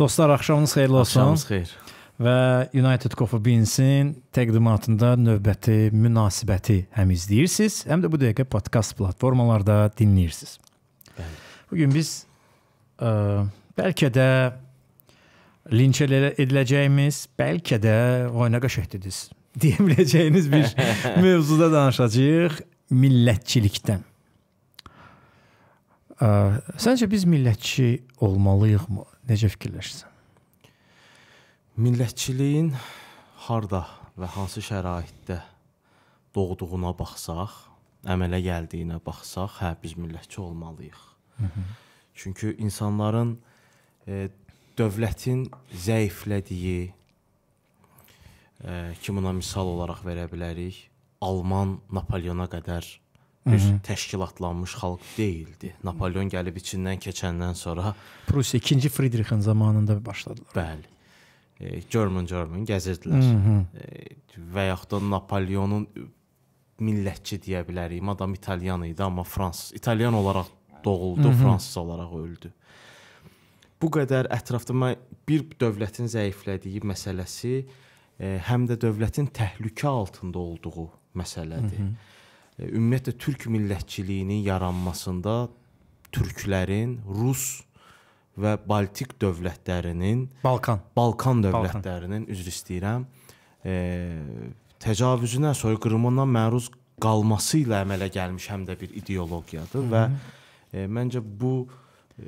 Dostlar, axşamınız xeyirli olsun. Axşamınız xeyir. Və United Coffee Beans-in təqdimatında növbəti münasibəti həm izləyirsiniz, həm də bu dəqiqə podkast platformalarda dinləyirsiniz. Bəli. Bu gün biz ə, e, bəlkə də linç ediləcəyimiz, bəlkə də oyuna qəşəng dediniz deyə biləcəyiniz bir mövzuda danışacağıq millətçilikdən. Ə, e, səncə biz millətçi olmalıyıqmı? Necə fikirləşirsən? Millətçiliyin harda və hansı şəraitdə doğduğuna baxsaq, əmələ gəldiyinə baxsaq, hə biz millətçi olmalıyıq. Hı -hı. Çünki insanların e, dövlətin zəiflədiyi e, ki buna misal olaraq verə bilərik, Alman Napoleona qədər bir təşkilatlanmış xalq deyildi. Napoleon gəlib içindən keçəndən sonra Prussiya 2-ci Fridrixin zamanında başladılar. Bəli. E, German German gəzirdilər. E, və yaxud da Napoleonun millətçi deyə bilərik. Madam İtalyan idi, amma Fransız. İtalyan olaraq doğuldu, Hı -hı. Fransız olaraq öldü. Bu qədər ətrafda mən bir dövlətin zəiflədiyi məsələsi e, həm də dövlətin təhlükə altında olduğu məsələdir. Hı -hı E, ümumiyyətlə türk millətçiliyinin yaranmasında türklərin, rus və Baltik dövlətlərinin, Balkan, Balkan dövlətlərinin, Balkan. üzr istəyirəm, e, təcavüzünə, soyqırımına məruz qalması ilə əmələ gəlmiş həm də bir ideologiyadır Hı -hı. və e, məncə bu e,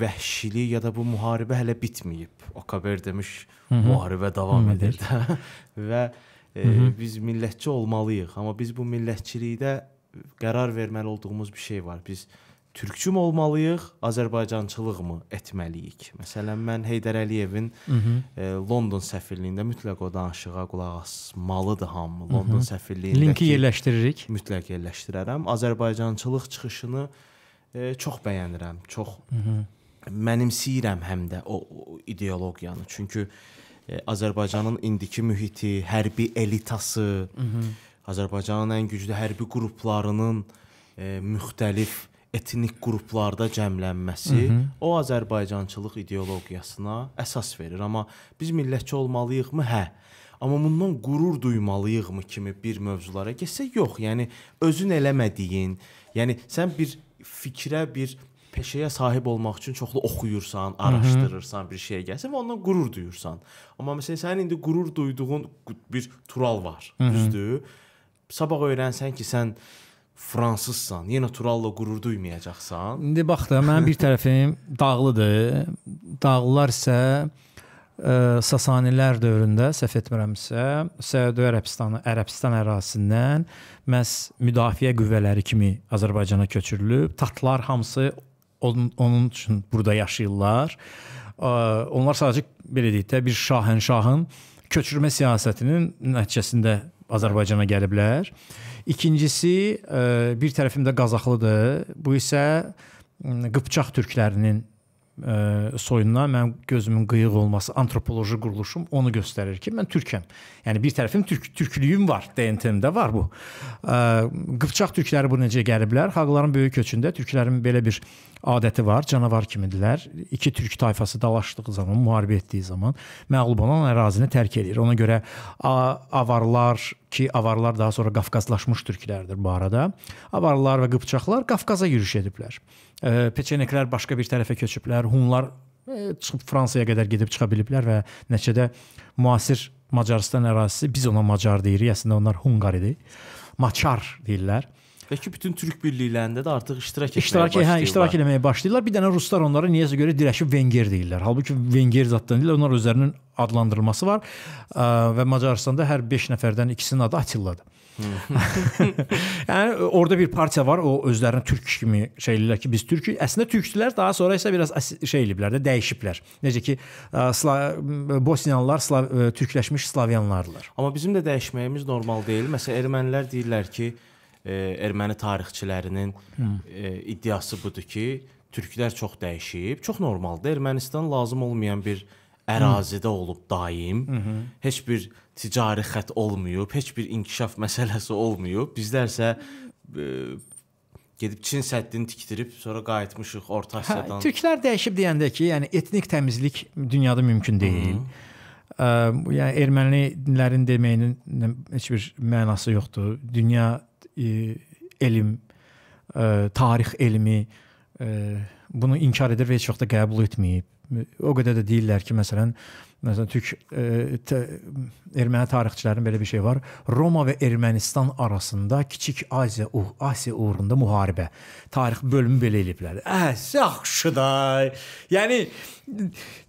vəhşilik ya da bu müharibə hələ bitməyib. Okaber demiş, Hı -hı. müharibə davam Hı -hı. edir də və e, Hı -hı. biz millətçi olmalıyıq, amma biz bu millətçilikdə qərar verməli olduğumuz bir şey var. Biz türkçüm olmalıyıq, Azərbaycançılıqmı etməliyik? Məsələn, mən Heydər Əliyevin Hı -hı. E, London səfirliyində mütləq o danışığa qulaq asmalıdır hamı. London Hı -hı. səfirliyindəki linki yerləşdiririk. Mütləq yerləşdirərəm. Azərbaycançılıq çıxışını e, çox bəyənirəm. Çox Hı -hı mənimsəyirəm həm də o, o ideologiyanı. Çünki e, E, Azərbaycanın indiki mühiti, hərbi elitası, Hı mhm. -hı. Azərbaycanın ən güclü hərbi qruplarının e, müxtəlif etnik qruplarda cəmlənməsi Hı mhm. -hı. o Azərbaycançılıq ideologiyasına əsas verir. Amma biz millətçi olmalıyıqmı? Hə. Amma bundan qürur duymalıyıqmı kimi bir mövzulara getsə yox. Yəni özün eləmədiyin, yəni sən bir fikrə, bir peşəyə sahib olmaq üçün çoxlu oxuyursan, araşdırırsan, bir şeyə gəlsən və ondan qürur duyursan. Amma məsələn sənin indi qürur duyduğun bir tural var, düzdür? Sabah öyrənsən ki, sən fransızsan, yenə Turalla qürur duymayacaqsan. İndi bax da, mənim bir tərəfim dağlıdır. Dağlılar isə ə, e, Sasanilər dövründə səhv etmirəmsə, Səudi Ərəbistanı, Ərəbistan ərazisindən məs müdafiə qüvvələri kimi Azərbaycana köçürülüb. Tatlar hamısı onun, onun üçün burada yaşayırlar. Onlar sadəcə belə deyək də bir şahənşahın köçürmə siyasətinin nəticəsində Azərbaycana gəliblər. İkincisi, bir tərəfimdə Qazaxlıdır. Bu isə Qıpçaq türklərinin ə, soyuna mən gözümün qıyıq olması antropoloji quruluşum onu göstərir ki, mən türkəm. Yəni bir tərəfim türk türklüyüm var, DNT-mdə var bu. Ə, Qıpçaq türkləri bu necə gəliblər? Xalqların böyük köçündə türklərin belə bir adəti var, canavar kimidilər. İki türk tayfası dalaşdığı zaman, müharibə etdiyi zaman məğlub olan ərazini tərk edir. Ona görə avarlar ki, avarlar daha sonra qafqazlaşmış türklərdir bu arada. Avarlar və qıpçaqlar Qafqaza yürüş ediblər. Peçeneklər başqa bir tərəfə köçüblər, Hunlar e, çıxıb Fransaya qədər gedib çıxa biliblər və nəticədə müasir Macaristan ərazisi biz ona Macar deyirik, əslində onlar Hunqar idi. Maçar deyirlər. Və ki bütün türk birliklərində də artıq iştirak etməyə iştirak, hə, başlayırlar. Hə, iştirak etməyə başlayırlar. Bir dənə ruslar onlara niyəsə görə dirəşib Venger deyirlər. Halbuki Venger zaddan deyil, onlar özlərinin adlandırılması var. Və Macaristanda hər 5 nəfərdən ikisinin adı Atilladır. yəni orada bir partiya var, o özlərini türk kimi şey eləyirlər ki, biz türkük. Əslində türkdülər, daha sonra isə biraz şey eliblər də, dəyişiblər. Necə ki, e, Sla e, Bosniyalılar Slav türkləşmiş Slavyanlardılar. Amma bizim də dəyişməyimiz normal deyil. Məsələn, ermənilər deyirlər ki, e, erməni tarixçilərinin hmm. e, iddiası budur ki, türklər çox dəyişib. Çox normaldır. Ermənistan lazım olmayan bir ərazidə olub daim. Hı -hı. Heç bir ticari xətt olmuyub, heç bir inkişaf məsələsi olmuyub. Bizlərsə e, gedib Çin səddini tikdirib, sonra qayıtmışıq Orta hə, Asiyadan. Hə, türklər dəyişib deyəndə ki, yəni etnik təmizlik dünyada mümkün deyil. Hı -hı. Ə, yəni ermənilərin deməyinin heç bir mənası yoxdur. Dünya ə, e, elm, ə, e, tarix elmi ə, bunu inkar edir və heç vaxt da qəbul etməyib. O qədər də deyirlər ki, məsələn, ə, Məsələn, türk ə, e, erməni tarixçilərinin belə bir şey var. Roma və Ermənistan arasında kiçik Aziya, uh, Asiya uğrunda müharibə. Tarix bölümü belə eliblər. Ə, yaxşı da. Yəni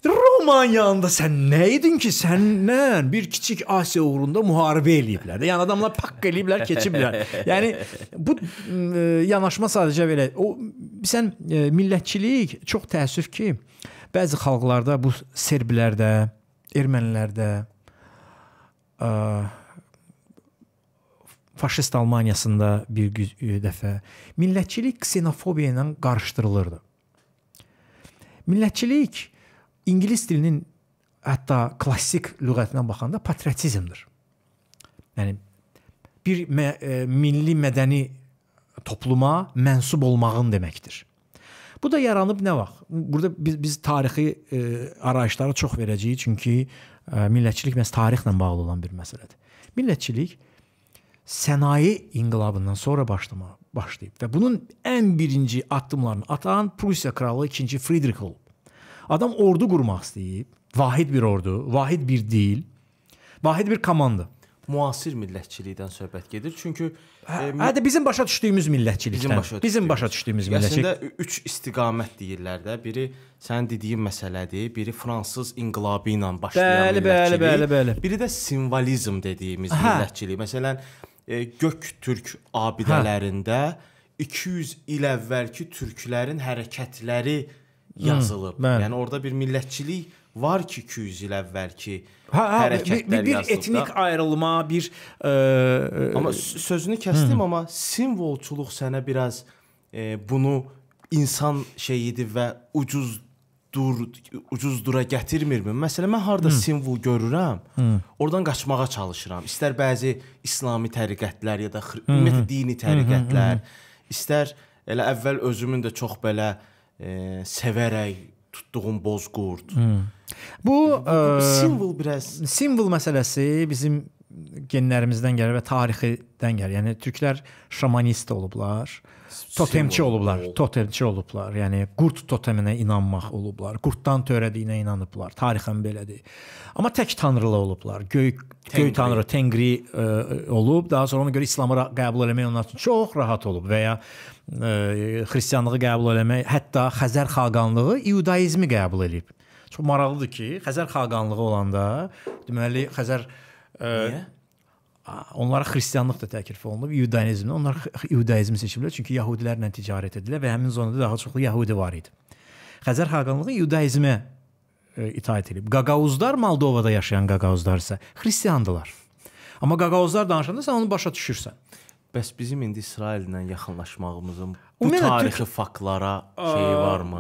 Romanın yanında sən nə idin ki, səndən bir kiçik Asiya uğrunda müharibə eliblər də. Yəni adamlar pakk eliblər, keçiblər. Yəni bu ə, e, yanaşma sadəcə belə o sən ə, e, millətçilik çox təəssüf ki, bəzi xalqlarda bu serblərdə ermənilərdə, ə, e, faşist Almaniyasında bir e, dəfə millətçilik ksenofobiya ilə qarışdırılırdı. Millətçilik ingilis dilinin hətta klassik lüğətinə baxanda patriotizmdir. Yəni bir mə e, milli mədəni topluma mənsub olmağın deməkdir. Bu da yaranıb nə vaxt? Burada biz biz tarixi e, arayışlara çox verəcəyik, çünki e, millətçilik məhz tarixlə bağlı olan bir məsələdir. Millətçilik sənaye inqilabından sonra başlama başlayıb və bunun ən birinci addımlarını atan Prussiya kralı 2-ci Fridrix olub. Adam ordu qurmaq istəyib, vahid bir ordu, vahid bir dil, vahid bir komanda müasir millətçilikdən söhbət gedir. Çünki hə, e, hə bizim başa düşdüyümüz millətçilikdən. Bizim başa, bizim başa düşdüyümüz millətçilik. Əslində 3 istiqamət deyirlər də. Biri sənin dediyin məsələdir, biri fransız inqilabı ilə başlayan bəli, millətçilik. Bəli, bəli, bəli. Biri də simvolizm dediyimiz hə. millətçilik. Məsələn, e, gök türk abidələrində hə. 200 il əvvəlki türklərin hərəkətləri yazılıb. Hı, mən. yəni orada bir millətçilik var ki 200 il əvvəlki hə, hə, hərəkətlər bir, bir yazılıbda. etnik ayrılma, bir ə, e, amma sözünü kəsdim hı. amma simvolçuluq sənə biraz e, bunu insan şeyidir və ucuz dur ucuz dura gətirmirmi? Məsələn mən harda hmm. simvol görürəm, hmm. oradan qaçmağa çalışıram. İstər bəzi İslami təriqətlər ya da hmm. ümumiyyətlə dini təriqətlər, hmm. istər elə əvvəl özümün də çox belə e, sevərək tutduğun boz qurd. Hmm. Bu ə, e, simvol biraz. Simvol məsələsi bizim genlərimizdən gəlir və tarixidən gəlir. Yəni türklər şamanist olublar, totemçi olublar, totemçi olublar. Yəni qurd toteminə inanmaq olublar, qurddan törədiyinə inanıblar. Tarixən belədir. Amma tək tanrılı olublar. Göy Tengri. göy tanrı Tengri ə, e, olub, daha sonra ona görə İslamı qəbul etmək onlar üçün çox rahat olub və ya ə, xristianlığı qəbul eləmək, hətta Xəzər xaqanlığı İudaizmi qəbul edib. Çox maraqlıdır ki, Xəzər xaqanlığı olanda, deməli Xəzər ə, Niyə? onlara xristianlıq da təklif olunub, İudaizmlə. Onlar İudaizmi seçiblər çünki yəhudilərlə ticarət edirlər və həmin zonada daha çoxlu yəhudi var idi. Xəzər xaqanlığı İudaizmə itaət edib. Qaqauzlar Moldovada yaşayan qaqauzlar isə xristiandılar. Amma qaqauzlar danışanda sən onu başa düşürsən. Bəs bizim indi İsraillə yaxınlaşmağımızın bu Ümumiyyətlə, tarixi Türk... faktlara şeyi varmı?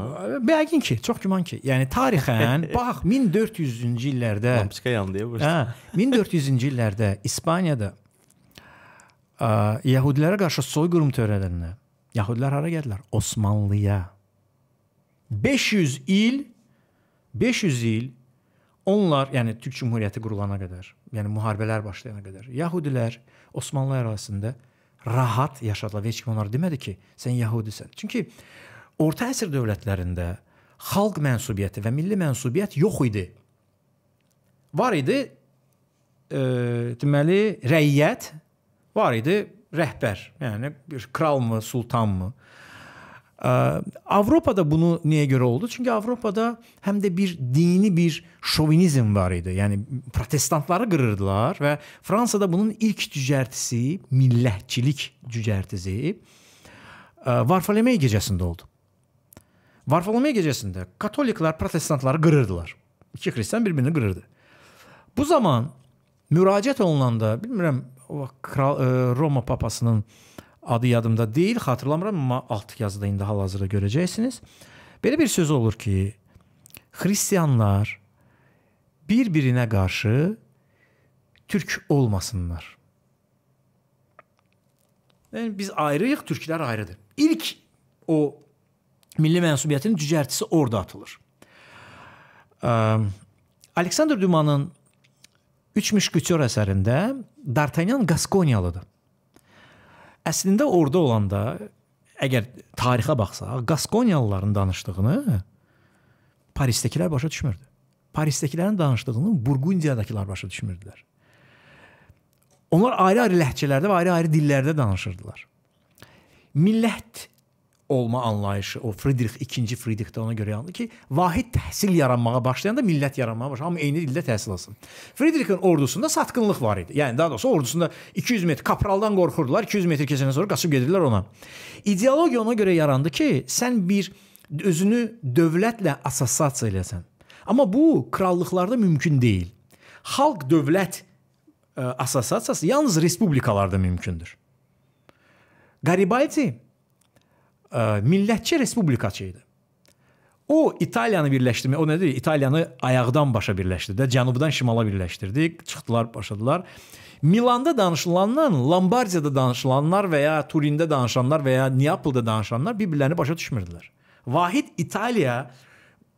Yəqin ki, çox güman ki. Yəni tarixən bax 1400-cü illərdə Lampçika yandı ya burda. Hə, 1400-cü illərdə İspaniyada ə, Yahudilərə qarşı soyqırım törədəndə Yahudilər hara gəldilər? Osmanlıya. 500 il 500 il onlar, yəni Türk Cümhuriyyəti qurulana qədər, yəni müharibələr başlayana qədər Yahudilər Osmanlı ərazisində rahat yaşadılar və heç kim onlara demədi ki, sən yəhudisən. Çünki orta əsr dövlətlərində xalq mənsubiyyəti və milli mənsubiyyət yox idi. Var idi e, deməli rəiyyət, var idi rəhbər. Yəni bir kralmı, sultanmı? E, Avropada bunu niyə görə oldu? Çünki Avropada həm də bir dini bir şovinizm var idi. Yəni protestantları qırırdılar və Fransada bunun ilk cücərtisi millətçilik cücərtisi Varfolomey e, gecəsində oldu. Varfolomey gecəsində katoliklər protestantları qırırdılar. İki xristian bir-birini qırırdı. Bu zaman müraciət olunanda, bilmirəm, o kral e, Roma papasının e, adı yadımda deyil, xatırlamıram amma alt yazıda indi hal-hazırda görəcəksiniz. Belə bir söz olur ki, xristianlar bir-birinə qarşı türk olmasınlar. Yəni biz ayrıyıq, türklər ayrıdır. İlk o milli mənsubiyyətin cücərtisi orada atılır. Ehm, Aleksandr Dumanın Üç müşkütyor əsərində D'Artagnan Qaskoniyalıdır. Əslində orada olanda əgər tarixə baxsaq, Qaskoniyalıların danışdığını Parisdəkilər başa düşmürdü. Parisdəkilərin danışdığını Burqundiyadakılar başa düşmürdülər. Onlar ayrı-ayrı ləhcələrdə və ayrı-ayrı dillərdə danışırdılar. Millət olma anlayışı, o Fridrix II Fridrix də ona görə yandı ki, vahid təhsil yaranmağa başlayanda millət yaranmağa başladı. Hamı eyni dildə təhsil alsın. Fridrixin ordusunda satqınlıq var idi. Yəni daha doğrusu ordusunda 200 metr kapraldan qorxurdular. 200 metr keçəndən sonra qaçıb gedirdilər ona. İdeologiya ona görə yarandı ki, sən bir özünü dövlətlə assosiasiya eləsən. Amma bu krallıqlarda mümkün deyil. Xalq dövlət e, assosiasiyası yalnız respublikalarda mümkündür. Garibaldi millətçi respublikaçı idi. O İtaliyanı birləşdirmə, o nədir? İtaliyanı ayaqdan başa birləşdirdi, cənubdan şimala birləşdirdi, çıxdılar, başladılar. Milanda danışılandan, Lombardiyada danışılanlar və ya Turində danışanlar və ya Neapolda danışanlar bir-birlərini başa düşmürdülər. Vahid İtaliya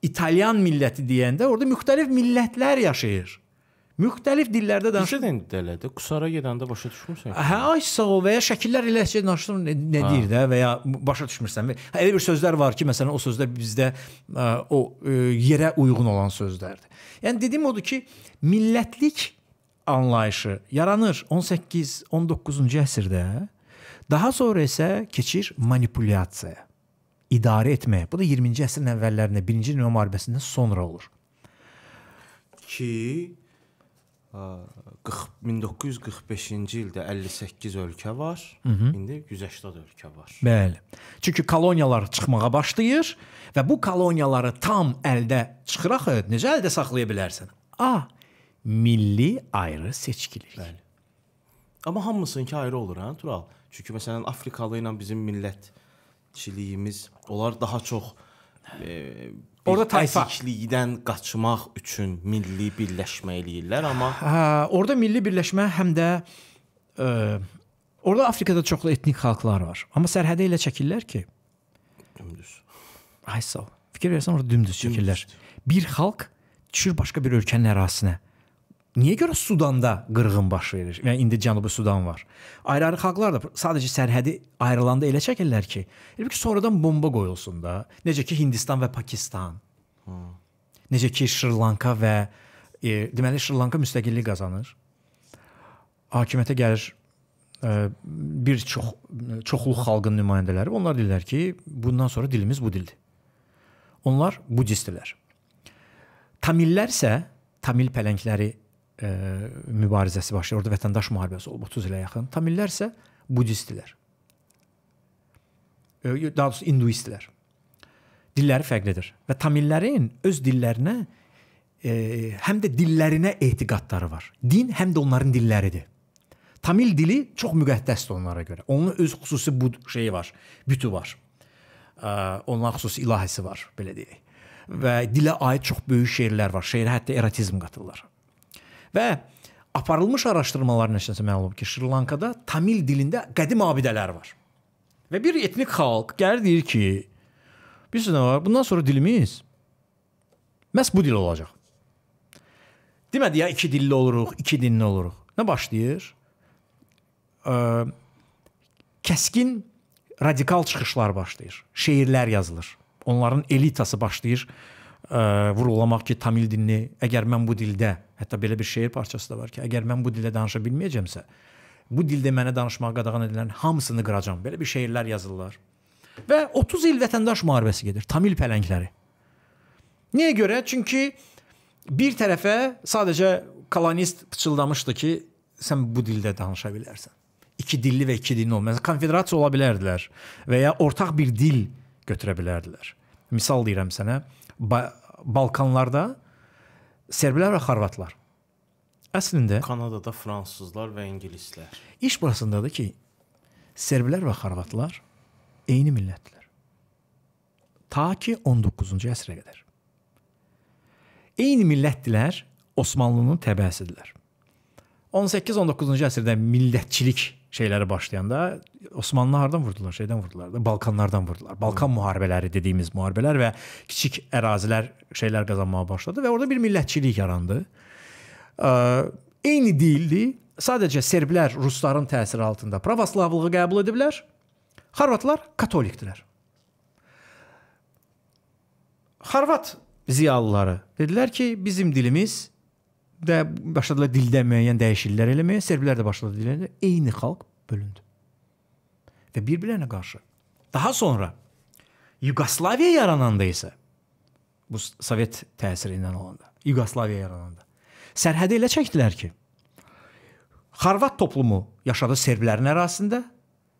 İtalyan milləti deyəndə orada müxtəlif millətlər yaşayır müxtəlif dillərdə danışır. Düşə də elədir. Qusara gedəndə başa düşmürsən. Hə, ay sağ ol və ya şəkillər elə naşır nə, nə deyir də və ya başa düşmürsən. Hə, elə bir sözlər var ki, məsələn o sözdə bizdə o yerə uyğun olan sözlərdir. Yəni dediyim odur ki, millətlik anlayışı yaranır 18-19-cu əsrdə. Daha sonra isə keçir manipulyasiyaya, idarə etməyə. Bu da 20-ci əsrin əvvəllərində, 1-ci dünya müharibəsindən sonra olur. Ki 1945-ci ildə 58 ölkə var, Hı -hı. indi 180 ölkə var. Bəli. Çünki koloniyalar çıxmağa başlayır və bu koloniyaları tam əldə çıxır axı, necə əldə saxlaya bilərsən? A. Milli ayrı seçkilik. Bəli. Amma hamısınki ayrı olur, hə, Tural? Çünki məsələn Afrikalı ilə bizim millətçiliyimiz, onlar daha çox e, orada tayfa əziklikdən qaçmaq üçün milli birləşmə eləyirlər, amma hə, orada milli birləşmə həm də ə, e, orada Afrikada çoxlu etnik xalqlar var. Amma sərhədə ilə çəkirlər ki, dümdüz. Ay sağ ol. Fikir versən orada dümdüz çəkirlər. Bir xalq düşür başqa bir ölkənin ərazisinə. Niyə görə Sudanda qırğın baş verir? Yəni indi Cənubi Sudan var. Ayrı-ayrı xalqlar da sadəcə sərhədi ayrılanda elə çəkirlər ki, halbuki sonradan bomba qoyulsun da. Necə ki Hindistan və Pakistan. Hmm. Necə ki Şri-Lanka və e, deməli Şri-Lanka müstəqillik qazanır. Hakimiyyətə gəlir e, bir çox çoxlu xalqın nümayəndələri. Onlar deyirlər ki, bundan sonra dilimiz bu dildir. Onlar budistlər. Tamillər isə Tamil pələngləri E, mübarizəsi başlayır. Orada vətəndaş müharibəsi olub 30 ilə yaxın. Tamillər isə budistlər. E, daha doğrusu induistlər. Dilləri fərqlidir və tamillərin öz dillərinə e, həm də dillərinə etiqadları var. Din həm də onların dilləridir. Tamil dili çox müqəddəsdir onlara görə. Onun öz xüsusi bu şeyi var, bütü var. E, onların xüsusi ilahəsi var, belə deyək. Və dilə aid çox böyük şeirlər var. Şeirə hətta erotizm qatırlar Və aparılmış araşdırmalar nəticəsində məlum olub ki, Şri-Lankada tamil dilində qədim abidələr var. Və bir etnik xalq gəlir deyir ki, biz nə var? Bundan sonra dilimiz məhz bu dil olacaq. Demədi ya iki dilli oluruq, iki dinli oluruq. Nə başlayır? Ə, kəskin radikal çıxışlar başlayır. Şeirlər yazılır. Onların elitası başlayır ə, vurğulamaq ki, tamil dilini əgər mən bu dildə Hətta belə bir şeir parçası da var ki, əgər mən bu dildə danışa bilməyəcəmsə, bu dildə mənə danışmağa qadağan edilən hamısını qıracam. Belə bir şeirlər yazırlar. Və 30 il vətəndaş müharibəsi gedir, Tamil pələngləri. Niyə görə? Çünki bir tərəfə sadəcə kolonist pıçıldamışdı ki, sən bu dildə danışa bilərsən. İki dilli və iki dinli olmaz. Konfederasiya ola bilərdilər və ya ortaq bir dil götürə bilərdilər. Misal deyirəm sənə, ba Balkanlarda serblər və xorvatlar. Əslində Kanadada fransızlar və ingilislər. İş burasındadır ki, serblər və xorvatlar eyni millətdirlər. Ta ki 19-cu əsrə qədər. Eyni millətdilər, Osmanlının təbəəsidirlər. 18-19-cu əsrdə millətçilik şeylərə başlayanda Osmanlı hardan vurdular? Şeydən vurdular da, Balkanlardan vurdular. Balkan Hı. Hmm. müharibələri dediyimiz müharibələr və kiçik ərazilər şeylər qazanmağa başladı və orada bir millətçilik yarandı. Eyni dildi. Sadəcə serblər rusların təsiri altında pravoslavlığı qəbul ediblər. Xorvatlar katolikdirlər. Xorvat ziyalıları dedilər ki, bizim dilimiz də başladılar dildə müəyyən dəyişikliklər eləməyə, serblər də başladı dilində eyni xalq bölündü. Və bir-birinə qarşı. Daha sonra Yugoslaviya yarananda isə bu Sovet təsirindən olanda, Yugoslaviya yarananda sərhədi elə çəkdilər ki, Xorvat toplumu yaşadı serblərin ərazisində,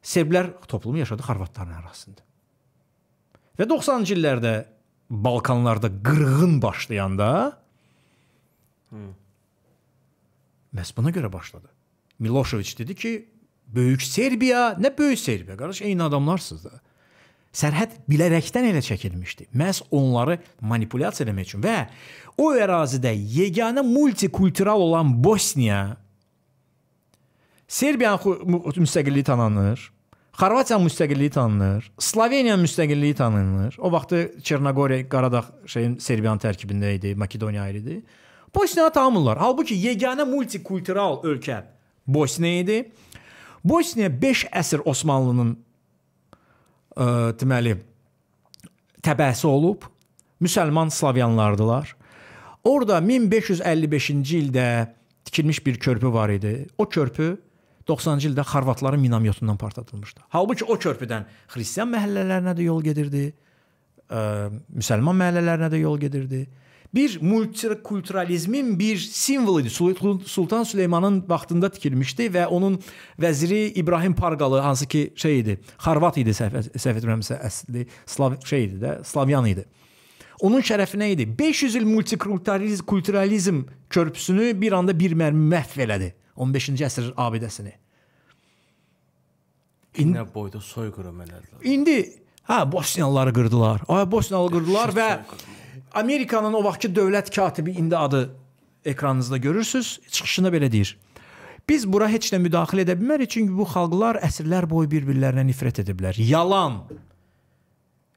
serblər toplumu yaşadı xorvatların ərazisində. Və 90-cı illərdə Balkanlarda qırğın başlayanda Məhz buna görə başladı. Miloševiç dedi ki, böyük Serbiya, nə böyük Serbiya, qardaş, eyni adamlarsınız da. Sərhəd bilərəkdən elə çəkilmişdi. Məhz onları manipulyasiya etmək üçün və o ərazidə yeganə multikultural olan Bosniya Serbiyanın müstəqilliyi tanınır. Xorvatiyanın müstəqilliyi tanınır. Sloveniyanın müstəqilliyi tanınır. O vaxtı Çernogoriya Qaradağ şeyin Serbiyanın tərkibində idi, Makedoniya ayrı idi. Bosnanı tanımırlar. Halbuki yeganə multikultural ölkə Bosniya idi. Bosniya 5 əsr Osmanlının ə, e, deməli təbəəsi olub. Müsəlman slavyanlardılar. Orda 1555-ci ildə tikilmiş bir körpü var idi. O körpü 90-cı ildə xorvatların minamyotundan partladılmışdı. Halbuki o körpüdən xristian məhəllələrinə də yol gedirdi, ə, e, müsəlman məhəllələrinə də yol gedirdi bir multikulturalizmin bir simvolidir. Sultan Süleymanın vaxtında tikilmişdi və onun vəziri İbrahim Parqalı hansı ki şey idi, Xorvat idi səhv, səhv etmirəmsə əsli Slav şey idi də, Slavyan idi. Onun şərəfinə idi. 500 il multikulturalizm kulturalizm körpüsünü bir anda bir mərmi məhv elədi. 15-ci əsr abidəsini. İndi Nə boyda soyqırım elədilər. İndi hə Bosniyalıları qırdılar. Ay Bosniyalı qırdılar və soyqırım. Amerikanın o vaxtki dövlət katibi indi adı ekranınızda görürsüz. Çıxışında belə deyir. Biz bura heç nə müdaxilə edə bilmərik çünki bu xalqlar əsrlər boyu bir-birlərinə nifrət ediblər. Yalan.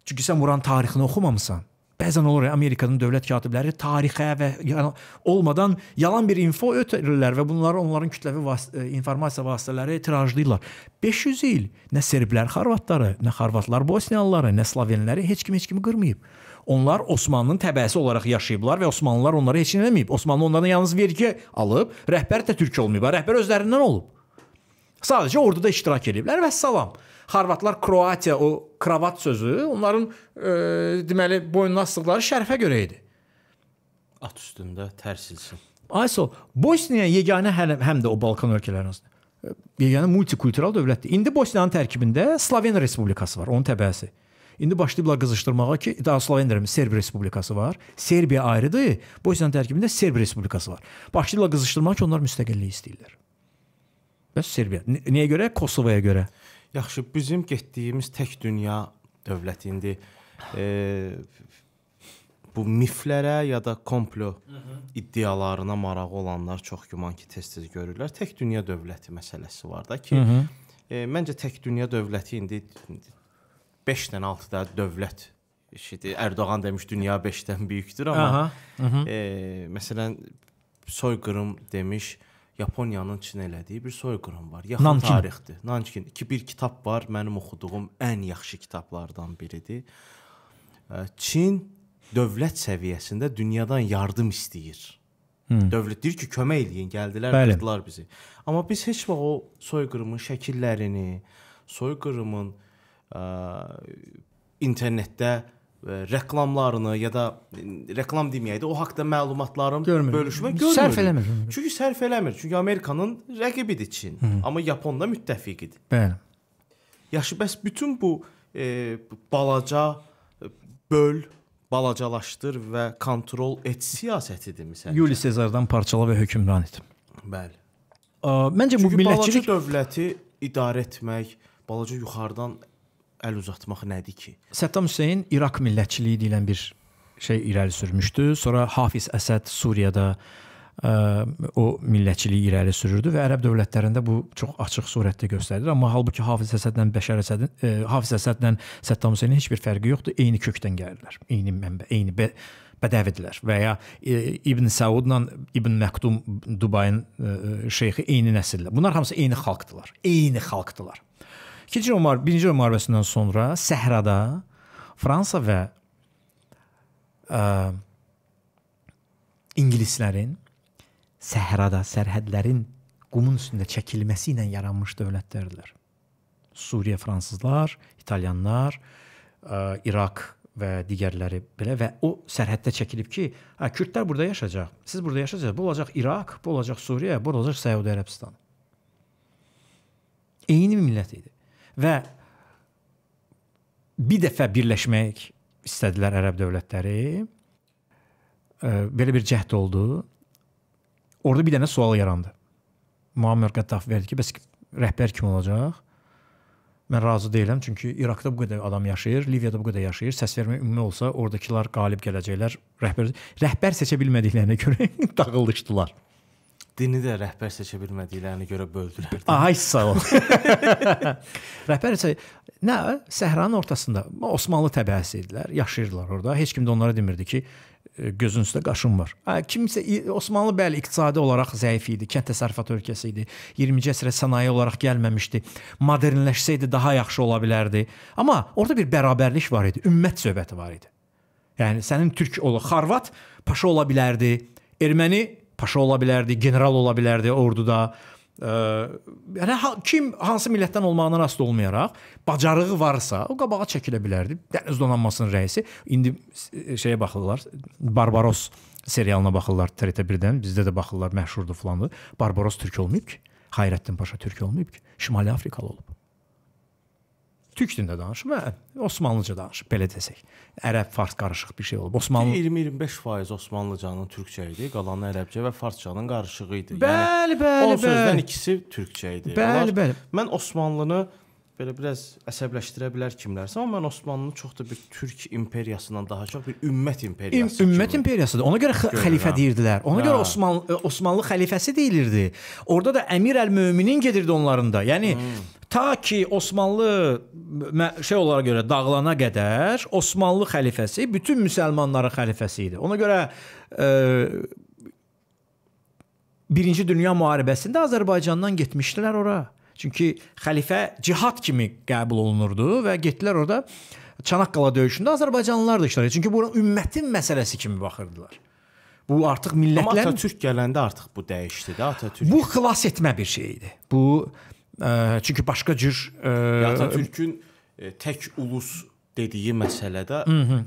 Çünki sən buranın tarixini oxumamısan. Bəzən olur Amerikanın dövlət katibləri tarixə və yəni olmadan yalan bir info ötürürlər və bunları onların kütləvi vas e, informasiya vasitələri tirajlayırlar. 500 il nə serblər xorvatları, nə xorvatlar bosniyalıları, nə slovenləri heç kim heç kimi qırmayıb. Onlar Osmanlının təbəəsi olaraq yaşayıblar və Osmanlılar onlara heç nə eləməyib. Osmanlı onlardan yalnız vergi alıb, rəhbər də türk olmayıb, rəhbər özlərindən olub. Sadəcə orduda iştirak ediblər və salam. Xorvatlar Kroatiya o kravat sözü onların e, deməli boynuna asdıqları şərfə görə idi. At üstündə tərsilsin. Ayso, Bosniya yeganə həm, həm də o Balkan ölkələrinin e, yeganə multikultural dövlətdir. İndi Bosniyanın tərkibində Sloven Respublikası var, onun təbəəsi. İndi başlayıblar qızışdırmağa ki, daha Sloven deyirəm, Serb Respublikası var. Serbiya ayrıdır. Bosniya tərkibində Serb Respublikası var. Başlayıblar qızışdırmağa ki, onlar müstəqillik istəyirlər. Bəs Serbiya niyə görə? Kosovaya görə. Yaxşı, bizim getdiyimiz tək dünya dövləti indi e, bu miflərə ya da komplo iddialarına marağı olanlar çox güman ki, tez-tez görürlər. Tək dünya dövləti məsələsi var da ki, Hı -hı. E, məncə tək dünya dövləti indi 5-dən 6-da dövlət şeydir. Erdoğan demiş dünya 5-dən böyükdür amma Aha, uh mhm. -huh. e, məsələn soyqırım demiş Yaponiyanın Çin elədiyi bir soyqırım var. Yaxın Nankin. tarixdir. Nankin ki bir kitab var, mənim oxuduğum ən yaxşı kitablardan biridir. E, Çin dövlət səviyyəsində dünyadan yardım istəyir. Hmm. Dövlət deyir ki, kömək eləyin, gəldilər, qırdılar bizi. Amma biz heç vaxt o soyqırımın şəkillərini, soyqırımın internetdə e, reklamlarını ya da e, reklam deməyək də o haqqda məlumatların görmür. bölüşmə görmür. Sərf eləmir. Çünki sərf eləmir. Çünki Amerikanın rəqibidir Çin, Hı. amma Yapon da müttəfiqidir. Bəli. Yaxşı, bəs bütün bu e, balaca e, böl, balacalaşdır və kontrol et siyasətidimi sən? Yuli Sezardan parçala və hökmran et. Bəli. Ə, məncə Çünki bu millətçilik dövləti idarə etmək, balaca yuxarıdan əl uzatmaq nədir ki? Səttam Hüseyn İraq millətçiliyi deyilən bir şey irəli sürmüşdü. Sonra Hafiz Əsəd Suriyada ə, e, o millətçiliyi irəli sürürdü və ərəb dövlətlərində bu çox açıq surətdə göstərilir. Amma halbuki Hafiz Əsədlə Bəşər Əsədin ə, e, Hafiz Əsədlə Səttam Hüseynin heç bir fərqi yoxdur. Eyni kökdən gəlirlər. Eyni mənbə, eyni bə bədəvidirlər və ya ə, e, İbn Səudla İbn Məktum Dubayın ə, şeyxi eyni nəsillər. Bunlar hamısı eyni xalqdılar. Eyni xalqdılar. İkinci Roma, birinci Roma müharibəsindən sonra səhrada Fransa və ə, e, ingilislərin səhrada sərhədlərin qumun üstündə çəkilməsi ilə yaranmış dövlətlərdir. Suriya fransızlar, italyanlar, ə, e, İraq və digərləri belə və o sərhəddə çəkilib ki, hə kürdlər burada yaşayacaq. Siz burada yaşayacaqsınız. Bu olacaq İraq, bu olacaq Suriya, bu olacaq Səudi Ərəbistan. Eyni millət idi və bir dəfə birləşmək istədilər ərəb dövlətləri. Belə bir cəhd oldu. Orda bir dənə sual yarandı. Muammer Qaddafi verdi ki, bəs rəhbər kim olacaq? Mən razı deyiləm, çünki İraqda bu qədər adam yaşayır, Liviyada bu qədər yaşayır. Səs vermə ümumi olsa, ordakılar qalib gələcəklər. Rəhbər rəhbər seçə bilmədiklərinə görə dağılışdılar. Dini də rəhbər seçə bilmədiklərini görə böldülər. Ay sağ ol. rəhbər isə nə səhranın ortasında Osmanlı təbəəsi idilər, yaşayırdılar orada. Heç kim də onlara demirdi ki, e, gözün üstə qaşın var. Hə, kimsə Osmanlı bəli iqtisadi olaraq zəif idi, kənd təsərrüfatı ölkəsi idi. 20-ci əsrə sənaye olaraq gəlməmişdi. Modernləşsəydi daha yaxşı ola bilərdi. Amma orada bir bərabərlik var idi, ümmət söhbəti var idi. Yəni sənin türk ola, xorvat paşa ola bilərdi, erməni paşa ola bilərdi, general ola bilərdi orduda. Yəni kim hansı millətdən olmağına rast olmayaraq bacarığı varsa, o qabağa çəkilə bilərdi. Dəniz donanmasının rəisi indi şeyə baxırlar. Barbaros serialına baxırlar TRT1-dən. Bizdə də baxırlar, məşhurdur filandır. Barbaros türk olmayıb ki. Xayrəddin Paşa türk olmayıb ki. Şimali Afrikalı olub türk dilində danışıb, hə, Osmanlıca danışıb, belə desək. Ərəb, fars qarışıq bir şey olub. Osmanlı 20-25% Osmanlıcanın türkçə idi, qalanı ərəbcə və farsçanın qarışığı idi. Bəli, yəni, bəli, 10 sözdən ikisi türkçə idi. Bəli, Onlar, bəli. Mən Osmanlını belə biraz əsəbləşdirə bilər kimlərsə, amma mən Osmanlını çox da bir türk imperiyasından daha çox bir ümmət imperiyası. Üm, ümmət kimi. imperiyasıdır. Ona görə Görürəm. xəlifə deyirdilər. Ona hə. görə Osmanlı Osmanlı xəlifəsi deyilirdi. Orada da Əmir əl-Möminin gedirdi onların da. Yəni hmm ta ki Osmanlı şey olaraq görə dağılana qədər Osmanlı xəlifəsi bütün müsəlmanların xəlifəsi idi. Ona görə e, Birinci Dünya müharibəsində Azərbaycandan getmişdilər ora. Çünki xəlifə cihad kimi qəbul olunurdu və getdilər orada Çanaqqala döyüşündə Azərbaycanlılar da iştirak etdi. Çünki bura ümmətin məsələsi kimi baxırdılar. Bu artıq millətlərin Amma Atatürk gələndə artıq bu dəyişdi də Atatürk. Bu xilas etmə bir şey idi. Bu Ə, çünki başqa cür ə, e, Atatürkün ə, e, tək ulus dediyi məsələdə Hı -hı.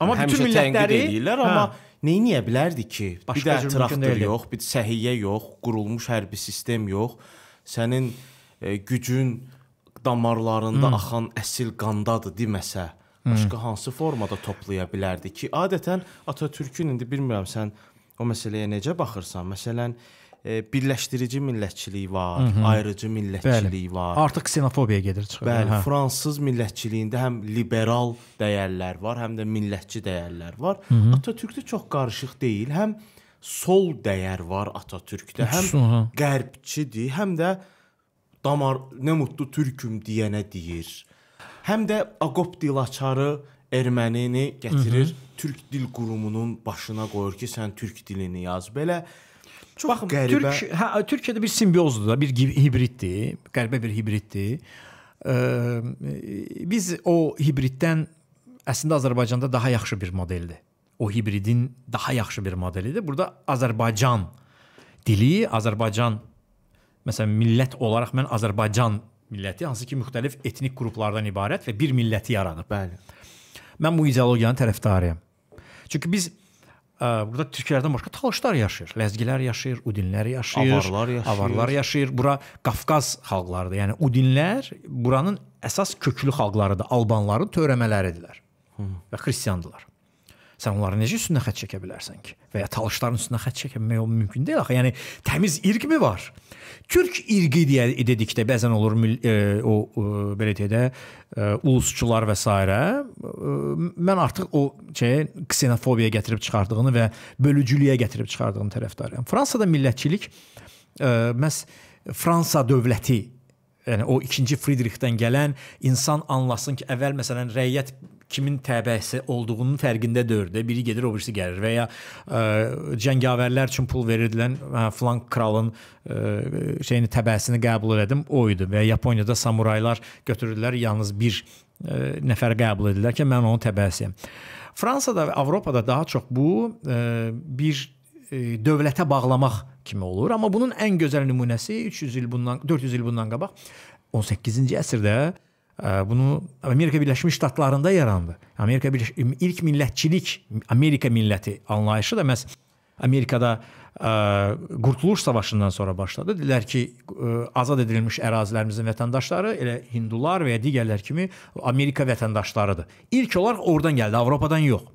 Amma bütün millətləri deyirlər, hə. amma nə edə bilərdi ki? Başqa bir də ətrafdır yox, bir səhiyyə yox, qurulmuş hərbi sistem yox. Sənin e, gücün damarlarında hmm. axan əsil qandadır deməsə, başqa hmm. hansı formada toplaya bilərdi ki? Adətən Atatürkün indi bilmirəm sən o məsələyə necə baxırsan? Məsələn, e, birləşdirici millətçilik var, Hı -hı. ayrıcı millətçilik Bəli. var. Artıq ksenofobiyaya gedir çıxır. Bəli, hə. fransız millətçiliyində həm liberal dəyərlər var, həm də millətçi dəyərlər var. Hı -hı. Atatürkdə çox qarışıq deyil, həm sol dəyər var Atatürkdə, həm Sonra. qərbçidir, həm də damar nə mutlu türküm deyənə deyir. Həm də Aqop Dilaçarı ermənini gətirir, Hı -hı. Türk Dil Qurumunun başına qoyur ki, sən türk dilini yaz. Belə Çox Baxın, qəribə. Türk, hə, Türkiyədə bir simbiozdur da, bir hibriddir, qəribə bir hibriddir. Ə, biz o hibriddən əslində Azərbaycanda daha yaxşı bir modeldir. O hibridin daha yaxşı bir modelidir. Burada Azərbaycan dili, Azərbaycan məsələn millət olaraq mən Azərbaycan milləti hansı ki müxtəlif etnik qruplardan ibarət və bir milləti yaradıb. Bəli. Mən bu ideologiyanın tərəfdarıyam. Çünki biz burada türklərdən başqa talışlar yaşayır. Ləzgilər yaşayır, udinlər yaşayır, avarlar yaşayır. Avarlar yaşayır. Bura Qafqaz xalqlarıdır. Yəni udinlər buranın əsas köklü xalqlarıdır. Albanların törəmələridirlər. Hı. Və xristiandılar. Sən onları necə üstünə xətt çəkə bilərsən ki? Və ya talışların üstünə xətt çəkmək mümkün deyil axı. Yəni təmiz irq mi var? Türk irqi deyə dedikdə bəzən olur e, o e, belə deyə də e, ulusçular və s. E, mən artıq o şey ksenofobiyaya gətirib çıxardığını və bölücülüyə gətirib çıxardığını tərəfdarıyam. Fransada millətçilik e, məs Fransa dövləti yəni o ikinci Fridrixdən gələn insan anlasın ki, əvvəl məsələn rəiyyət kimin təbəəsi olduğunun fərqindədir də. Biri gedir, o birisi gəlir və ya ə, e, cəngavərlər üçün pul verilən ə, e, flank kralın ə, e, şeyini təbəəsini qəbul elədim, o idi. Və Yaponiyada samuraylar götürürlər, yalnız bir ə, nəfər qəbul edirlər ki, mən onun təbəəsiyəm. Fransada və Avropada daha çox bu ə, bir ə, dövlətə bağlamaq kimi olur, amma bunun ən gözəl nümunəsi 300 il bundan 400 il bundan qabaq 18-ci əsrdə Bunu Amerika Birləşmiş Ştatlarında yarandı. Amerika Birləş ilk millətçilik, Amerika milləti anlayışı da məhz Amerikada ə, e, Qurtuluş savaşından sonra başladı. Dedilər ki, ə, e, azad edilmiş ərazilərimizin vətəndaşları elə hindular və ya digərlər kimi Amerika vətəndaşlarıdır. İlk olaraq oradan gəldi, Avropadan yox.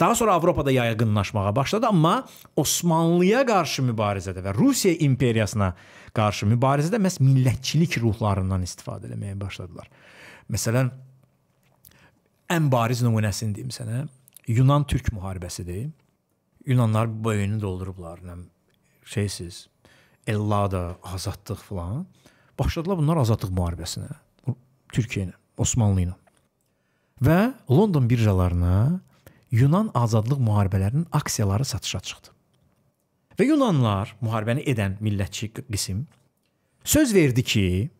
Daha sonra Avropada yayğınlaşmağa başladı, amma Osmanlıya qarşı mübarizədə və Rusiya imperiyasına qarşı mübarizədə məhz millətçilik ruhlarından istifadə etməyə başladılar. Məsələn, ən bariz nümunəsini deyim sənə, Yunan-Türk müharibəsidir. Yunanlar boyunu doldurublar, nə şeysiz, Ellada, azadlıq falan. Başladılar bunlar azadlıq müharibəsinə. Türkiyə ilə, Osmanlı ilə. Və London birjalarına Yunan azadlıq müharibələrinin aksiyaları satışa çıxdı. Və Yunanlar, müharibəni edən millətçi qism söz verdi ki,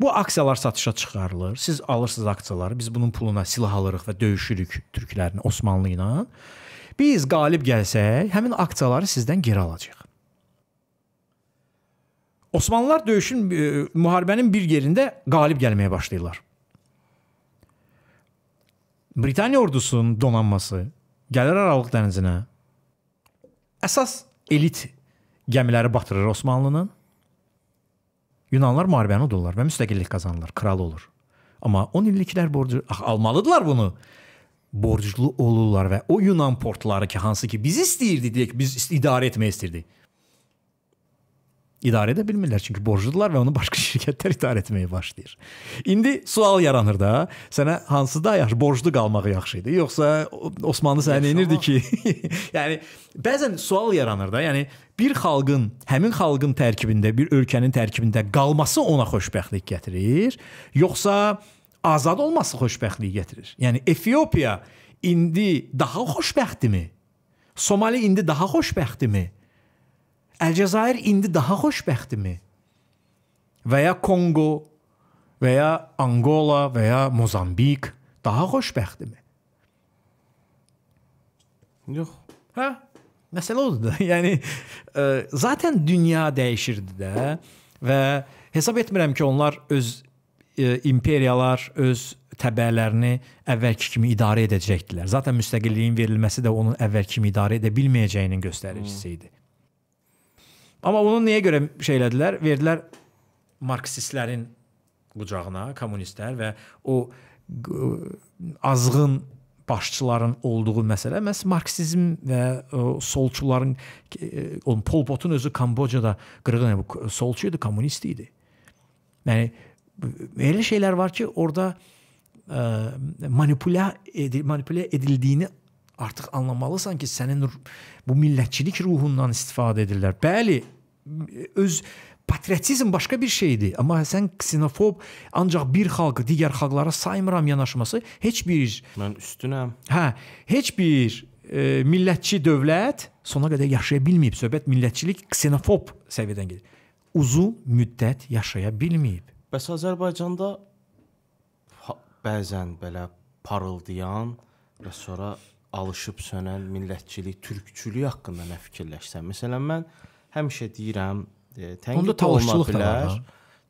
bu aksiyalar satışa çıxarılır. Siz alırsınız aksiyaları, biz bunun puluna silah alırıq və döyüşürük türklərin Osmanlı ilə. Biz qalib gəlsək, həmin aksiyaları sizdən geri alacağıq. Osmanlılar döyüşün e, müharibənin bir yerində qalib gəlməyə başlayırlar. Britaniya ordusunun donanması gəlir Aralıq dənizinə. Əsas elit gəmiləri batırır Osmanlının. Yunanlar müharibəni udurlar və müstəqillik qazanırlar, kral olur. Amma 10 illiklər borcu ax almalıdılar bunu. Borclu olurlar və o Yunan portları ki, hansı ki biz istəyirdik, deyək, biz idarə etmək istirdik idarə edə bilmirlər çünki borcludular və onu başqa şirkətlər idarə etməyə başlayır. İndi sual yaranır da, sənə hansı da yaxşı borclu qalmağı yaxşı idi, yoxsa Osmanlı səni enirdi ki, yəni bəzən sual yaranır da, yəni bir xalqın, həmin xalqın tərkibində, bir ölkənin tərkibində qalması ona xoşbəxtlik gətirir, yoxsa azad olması xoşbəxtlik gətirir. Yəni Efiopiya indi daha xoşbəxtdimi? Somali indi daha xoşbəxtdimi? Əlcəzair indi daha xoşbəxtimi? Və ya Konqo, və ya Anqola, və ya Mozambik daha xoşbəxtimi? Yox. Hə? Məsələ odur da. Yəni ə, e, zaten dünya dəyişirdi də və hesab etmirəm ki, onlar öz ə, e, imperiyalar öz təbəələrini əvvəlki kimi idarə edəcəkdilər. Zaten müstəqilliyin verilməsi də onun əvvəlki kimi idarə edə bilməyəcəyinin göstəricisi idi. Hmm. Amma onu niyə görə şeylədilər? Verdilər marksistlərin qucağına, kommunistlər və o azğın başçıların olduğu məsələ məhz marksizm və ə, solçuların onun Polpotun özü Kambocada qırğın bu solçu idi, kommunist idi. Yəni elə şeylər var ki, orada ə, manipula edil manipula edildiyini artıq anlamalısan ki, sənin bu millətçilik ruhundan istifadə edirlər. Bəli, öz patriotizm başqa bir şeydir. Amma sən ksenofob ancaq bir xalq, digər xalqlara saymıram yanaşması heç bir mən üstünəm. Hə, heç bir e, millətçi dövlət sona qədər yaşaya bilməyib. Söhbət millətçilik ksenofob səviyyədən gedir. Uzun müddət yaşaya bilməyib. Bəs Azərbaycanda bəzən belə parıldayan və sonra alışıb sönən millətçilik, türkçülük haqqında nə fikirləşsən? Məsələn mən həmişə deyirəm, e, tənqid də oluna bilər.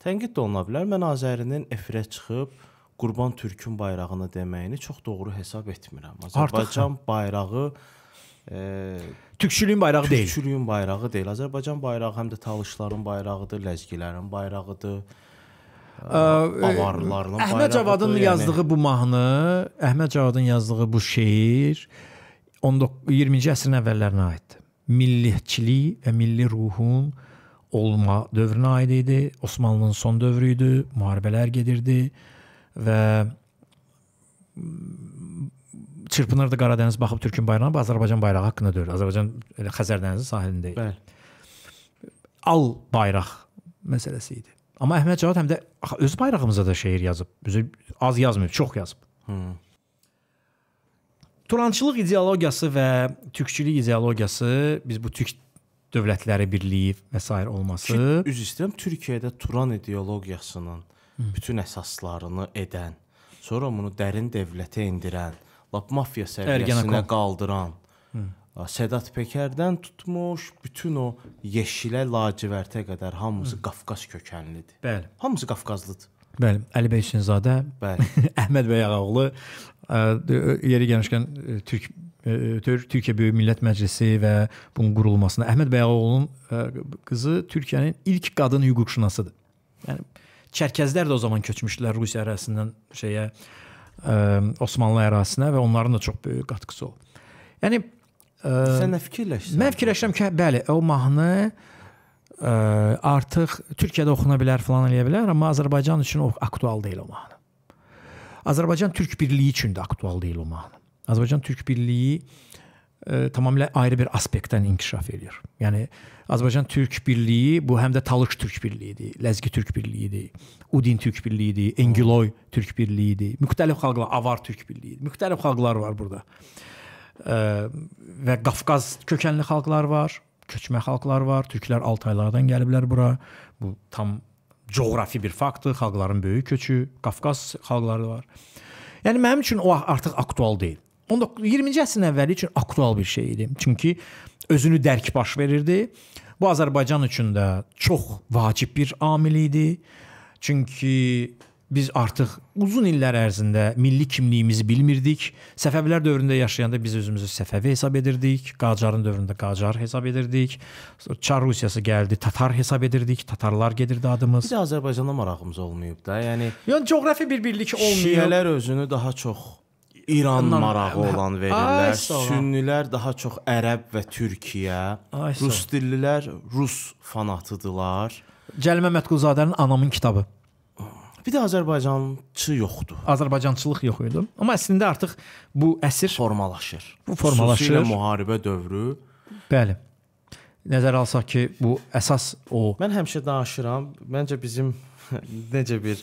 Tənqid də oluna bilər. Mən Azərinin efirə çıxıb Qurban Türkün bayrağını deməyini çox doğru hesab etmirəm. Azərbaycan Artıq, hə. bayrağı e, türkçülüyün bayrağı türkçülüyün deyil. Türkçülüyün bayrağı deyil. Azərbaycan bayrağı həm də talışların bayrağıdır, ləzgilərin bayrağıdır. E, Bavarlarının bayrağı. Əhməd Cavadın yəni... yazdığı bu mahnı, Əhməd Cavadın yazdığı bu şeir 19 20-ci əsrin əvvəllərinə aiddir milliyyətçilik və milli ruhun olma dövrünə aid idi. Osmanlının son dövrü idi, müharibələr gedirdi və çırpınırdı Qaradəniz baxıb Türkün bayrağına, Azərbaycan bayrağı haqqında deyil. Azərbaycan elə Xəzər dənizi sahilində idi. Bəli. Al bayraq məsələsi idi. Amma Əhməd Cavad həm də öz bayrağımıza da şeir yazıb. Üzü az yazmayıb, çox yazıb. Hmm. Turançılıq ideologiyası və türkçülük ideologiyası biz bu türk dövlətləri birliyi və s. olması. Üz istəyirəm Türkiyədə Turan ideologiyasının Hı. bütün əsaslarını edən, sonra bunu dərin dövlətə endirən, lap mafiya səviyyəsinə qaldıran Hı. Sədat Pəkərdən tutmuş bütün o yeşilə, lacivərtə qədər hamısı Hı. Qafqaz kökənlidir. Bəli. Hamısı Qafqazlıdır. Bəli, Əli bəy Hüseynzadə, bəli. Əhməd bəy Ağaoğlu, E, yeri gəlmişkən e, Türk e, Türkiyə Böyük Millət Məclisi və bunun qurulmasına Əhməd Bəyoğlu'nun qızı Türkiyənin ilk qadın hüquqşünasıdır. Yəni Çərkəzlər də o zaman köçmüşdülər Rusiya ərazisindən şeyə Osmanlı ərazisinə və onların da çox böyük qatqısı olub. Yəni sən nə fikirləşirsən? Mən fikirləşirəm ki, hə, bəli, o mahnı ə, artıq Türkiyədə oxuna bilər, falan eləyə bilər, amma Azərbaycan üçün o aktual deyil o mahnı. Azərbaycan-Türk birliyi üçün də aktual deyil o mahnı. Azərbaycan-Türk birliyi ə, e, tamamilə ayrı bir aspektdən inkişaf edir. Yəni Azərbaycan-Türk birliyi bu həm də Talış Türk birliyidir, Ləzgi Türk birliyidir, Udin Türk birliyidir, Engiloy Türk birliyidir, müxtəlif xalqlar, Avar Türk birliyidir. Müxtəlif xalqlar var burada. Ə, e, və Qafqaz kökənli xalqlar var, köçmə xalqlar var. Türklər 6 aylardan gəliblər bura. Bu tam coğrafi bir faktdır, xalqların böyük köçü, Qafqaz xalqları var. Yəni mənim üçün o artıq aktual deyil. 19 20-ci əsrin əvvəli üçün aktual bir şey idi. Çünki özünü dərk baş verirdi. Bu Azərbaycan üçün də çox vacib bir amil idi. Çünki biz artıq uzun illər ərzində milli kimliyimizi bilmirdik. Səfəvilər dövründə yaşayanda biz özümüzü Səfəvi hesab edirdik, Qacarın dövründə Qacar hesab edirdik. Çar Rusiyası gəldi, Tatar hesab edirdik, Tatarlar gedirdi adımız. Bir də Azərbaycana marağımız olmayıb da. Yəni yəni coğrafi bir birlik olmayıb. Şiələr özünü daha çox İran marağı hə, olan verirlər. Sünnilər daha çox ərəb və Türkiyə. Rus dillilər Rus fanatıdılar. Cəlmə Mətqulzadənin Anamın kitabı. Bir də Azərbaycançı yoxdur. Azərbaycançılıq yox idi. Amma əslində artıq bu əsr formalaşır. Bu formalaşır. Xüsusilə müharibə dövrü. Bəli. Nəzərə alsaq ki, bu əsas o. Mən həmişə danışıram. Məncə bizim necə bir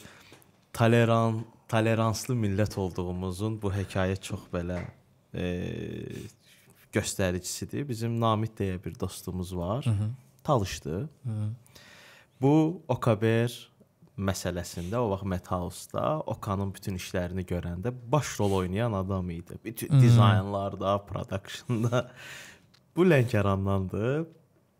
tolerant, toleranslı millət olduğumuzun bu hekayə çox belə e, göstəricisidir. Bizim Namit deyə bir dostumuz var. Hı -hı. Talışdı. Hı -hı. Bu OKBR məsələsində, o vaxt Madhouse-da Okanın bütün işlərini görəndə baş rol oynayan adam idi. Bütün hmm. dizaynlarda, production-da. Bu Lənkərandandır.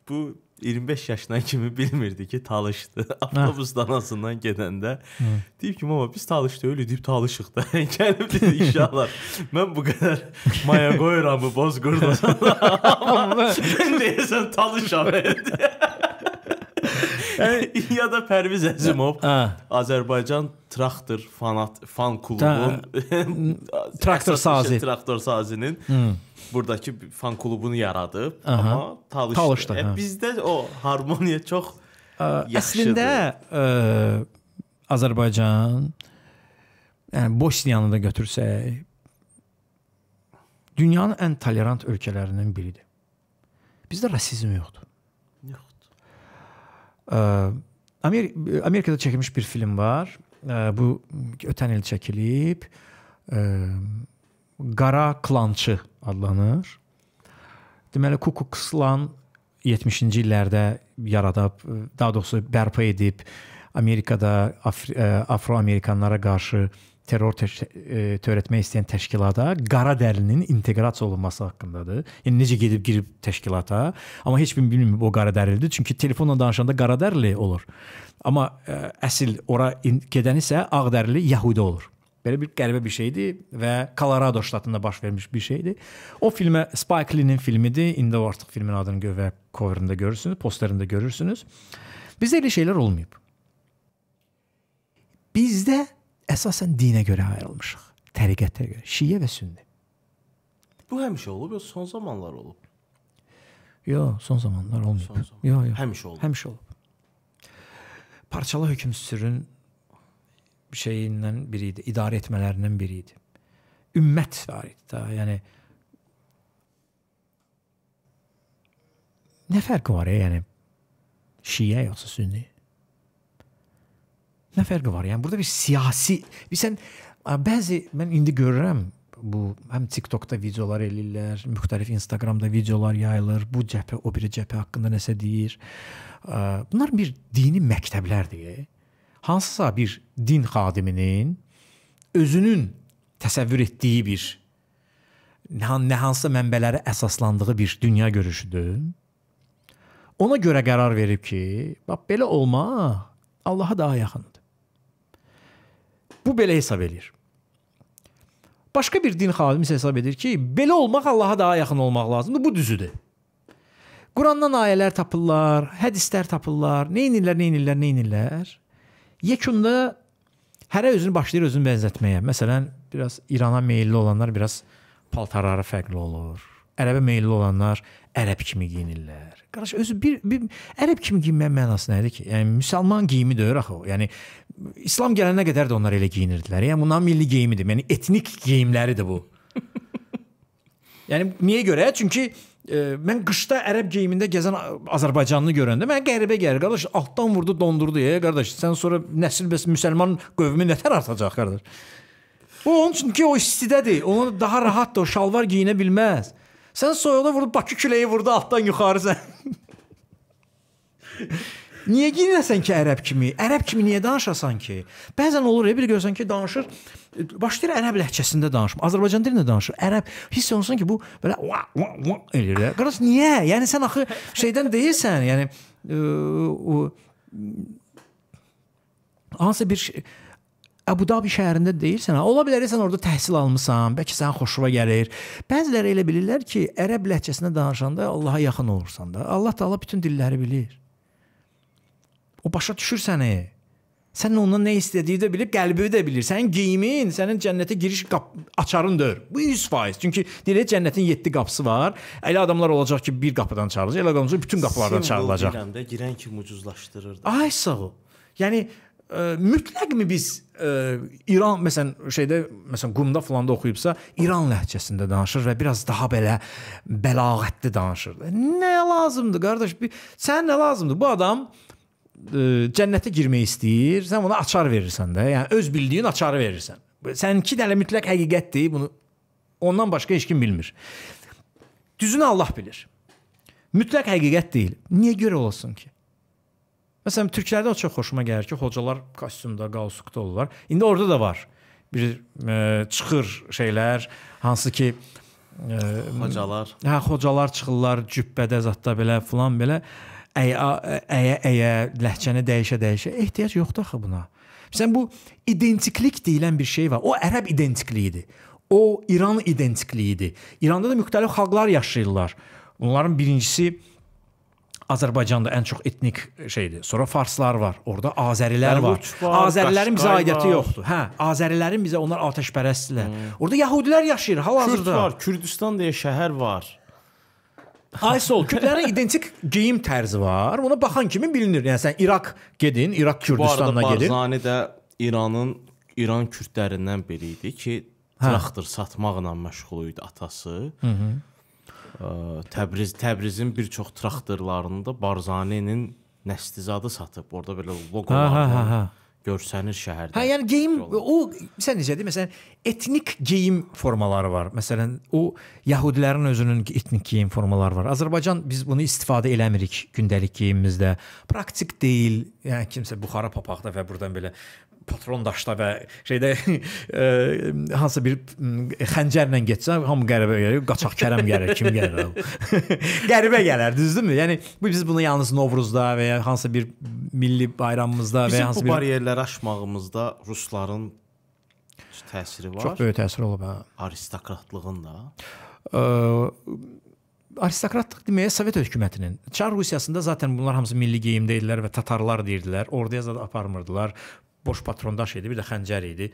Bu 25 yaşına kimi bilmirdi ki, talışdı. Avtobus danasından gedəndə Hı. Hmm. deyib ki, mama biz talışdı, ölü deyib talışıq da. Gəlib dedi inşallah. Mən bu qədər maya qoyuram bu boz qurdasan. Amma mən deyəsən talışam. ya da Pərviz Əzimov Azərbaycan traktor fanat fan klubunun traktor sazı traktor sazının hmm. buradakı fan klubunu yaradıb, Aha. amma talışdı. talışdı e, bizdə o harmoniya çox Əslində ə, e, Azərbaycan yəni Bosniyanı da götürsək dünyanın ən tolerant ölkələrinin biridir. Bizdə rasizm yoxdur. Amer Amerikada çəkilmiş bir film var. Bu ötən il çəkilib. Qara e, Klançı adlanır. Deməli Ku Klan 70-ci illərdə yaradıb, e, daha doğrusu bərpa edib Amerikada Af e, Afroamerikanlara qarşı terror e, törətmək istəyən təşkilata qara dərlinin inteqrasiya olunması haqqındadır. Yəni necə gedib girib təşkilata, amma heç kim bilmir o qara dərlidir, çünki telefonla danışanda qara dərli olur. Amma ə, e, əsl ora gedən isə ağ dərli yəhudi olur. Belə bir qəribə bir şeydir və Colorado ştatında baş vermiş bir şeydir. O filmə Spike Lee-nin filmidir. İndi o artıq filmin adını görə coverında görürsünüz, posterində görürsünüz. Bizdə elə şeylər olmayıb. Bizdə əsasən dinə görə ayrılmışıq. Təriqətə görə, şiə və sünni. Bu həmişə olub, yoxsa son zamanlar olub? Yox, son zamanlar olmayıb. Yox, yox. Həmişə olub. Həmişə olub. Parçalı hökm sürün şeyindən biri idi, idarə etmələrindən biri idi. Ümmət var idi da, yəni Nə fərqi var, yəni şiə yoxsa sünni? Nə fərqi var? Yəni burada bir siyasi, bilirsən, bəzi mən indi görürəm bu həm TikTokda videolar eləyirlər, müxtəlif Instagramda videolar yayılır. Bu cəbhə o biri cəbhə haqqında nəsə deyir. Bunlar bir dini məktəblərdir. Hansısa bir din xadiminin özünün təsəvvür etdiyi bir nə hansısa mənbələrə əsaslandığı bir dünya görüşüdür. Ona görə qərar verib ki, bax belə olma Allaha daha yaxındır. Bu belə hesab eləyir. Başqa bir din xadimi isə hesab edir ki, belə olmaq Allaha daha yaxın olmaq lazımdır. Bu düzüdür. Qurandan ayələr tapırlar, hədislər tapırlar. Nə edirlər, nə edirlər, nə edirlər? Yekunda hərə özünü başlayır özünü bənzətməyə. Məsələn, biraz İrana meylli olanlar biraz paltarları fərqli olur ərəbə meylli olanlar ərəb kimi geyinirlər. Qardaş özü bir, bir ərəb kimi geyinməyin mənası nədir ki? Yəni müsəlman geyimidir axı o. Yəni İslam gələnə qədər də onlar elə geyinirdilər. Yəni bunların milli geyimidir. Yəni etnik geyimləridir bu. yəni niyə görə? Çünki e, mən qışda ərəb geyimində gəzən Azərbaycanlı görəndə mən qəribə gəlir. Qardaş altdan vurdu, dondurdu. Ey qardaş, sən sonra nəsil bəs müsəlman qövmü nətər artacaq qardaş? Bu onun üçün ki o istidədir. Onu daha rahat da o şalvar geyinə bilməz. Sən soyuqda vurdu, Bakı küləyi vurdu altdan yuxarı sən. Niyə giyinəsən ki, ərəb kimi? Ərəb kimi niyə danışasan ki? Bəzən olur ya, bir görsən ki, danışır, başlayır ərəb ləhcəsində danışmaq. Azərbaycan dilində danışır. Ərəb hiss olunsun ki, bu belə va va va eləyir. Qardaş, niyə? Yəni sən axı şeydən deyilsən, yəni o hansısa bir şey, Abu Dhabi şəhərində deyilsən, ola bilər sən orada təhsil almısan, bəlkə sənin xoşuna gəlir. Bəziləri elə bilirlər ki, ərəb ləhcəsində danışanda Allaha yaxın olursan da. Allah Taala bütün dilləri bilir. O başa düşür səni. Sən ondan nə istədiyi də bilib, qəlbi də bilir. Sənin geyimin, sənin cənnətə giriş qap açarındır. Bu 100%. Çünki deyilir cənnətin 7 qapısı var. Elə adamlar olacaq ki, bir qapıdan çağırılacaq, elə adamlar bütün qapılardan çağırılacaq. Girəndə girən kimi ucuzlaşdırırdı. Ay sağ ol. Yəni ə, e, mütləq mi biz ə, İran məsələn şeydə məsələn Qumda falanda oxuyubsa, İran ləhcəsində danışır və biraz daha belə bəlağətli danışır. Nə lazımdır qardaş? Bir, sən nə lazımdır? Bu adam ə, cənnətə girmək istəyir. Sən ona açar verirsən də. Yəni öz bildiyin açarı verirsən. Səninki də mütləq həqiqətdir. Bunu ondan başqa heç kim bilmir. Düzünü Allah bilir. Mütləq həqiqət deyil. Niyə görə olsun ki? Məsələn, türklərdə o çox xoşuma gəlir ki, hocalar kostyumda, qalstukda olurlar. İndi orada da var. Bir ə, e, çıxır şeylər, hansı ki ə, e, hocalar. Hə, hocalar çıxırlar cübbədə, zətdə belə filan belə əyə əyə əyə ləhcəni dəyişə-dəyişə ehtiyac yoxdur axı buna. Məsələn bu identiklik deyilən bir şey var. O ərəb identikliyi idi. O İran identikliyi idi. İranda da müxtəlif xalqlar yaşayırlar. Bunların birincisi Azərbaycanda ən çox etnik şeydir. Sonra farslar var, orada Azərilər var. var Azərilərin bizə aidiyyəti yoxdur. Hə, Azərilərin bizə onlar atəşpərəstdirlər. Hmm. Orada yəhudilər yaşayır hal-hazırda. Kürd var, Kürdistan deyə şəhər var. Aysol, kürdlərin identik geyim tərzi var. Ona baxan kimi bilinir. Yəni sən İraq gedin, İraq Kürdistanına gedin. Barzani də İranın İran kürdlərindən biri idi ki, hə. traktor satmaqla məşğul idi atası. Hı -hı. Təbriz Təbrizin bir çox traktorlarında Barzani'nin Nəslizadı satıb. Orda belə loqolar görsənir şəhərdə. Hə, yəni geyim o sən necədir? Məsələn, etnik geyim formaları var. Məsələn, o yəhudilərin özünün etnik geyim formaları var. Azərbaycan biz bunu istifadə eləmirik gündəlik geyimimizdə. Praktik deyil. Yəni kimsə buxara papaqda və burdan belə patrondaşda və şeydə e, hansısa bir xəncərlə getsə hamı qəribə gəlir. Qaçaq Kərəm gəlir, kim gəlir? qəribə gələr, düzdürmü? Yəni biz bunu yalnız Novruzda və ya hansısa bir milli bayramımızda Bizim və hansı bir bu bariyerləri aşmağımızda rusların təsiri var. Çox böyük təsir olub hə. Aristokratlığın da. Ə, aristokratlıq deməyə Sovet hökumətinin. Çar Rusiyasında zaten bunlar hamısı milli geyimdə idilər və tatarlar deyirdilər. Orduya zad aparmırdılar boş patrondaş idi, bir də xəncər idi.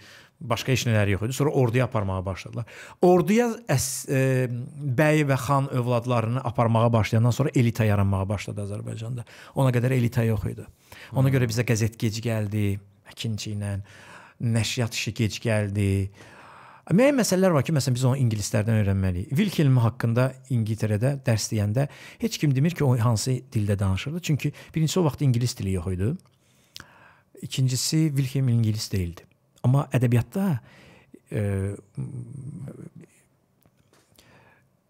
Başqa heç nələri yox idi. Sonra orduya aparmağa başladılar. Orduya əs, e, bəy və xan övladlarını aparmağa başlayandan sonra elita yaranmağa başladı Azərbaycanda. Ona qədər elita yox idi. Ona görə bizə qəzet gec gəldi, əkinçi ilə nəşriyyat işi gec gəldi. Müəyyən məsələlər var ki, məsələn biz onu ingilislərdən öyrənməliyik. Wilhelm haqqında İngiltərədə dərs deyəndə heç kim demir ki, o hansı dildə danışırdı. Çünki birincisi o vaxt ingilis dili yox idi. İkincisi Wilhelm İngilis deyildi. Amma ədəbiyyatda e,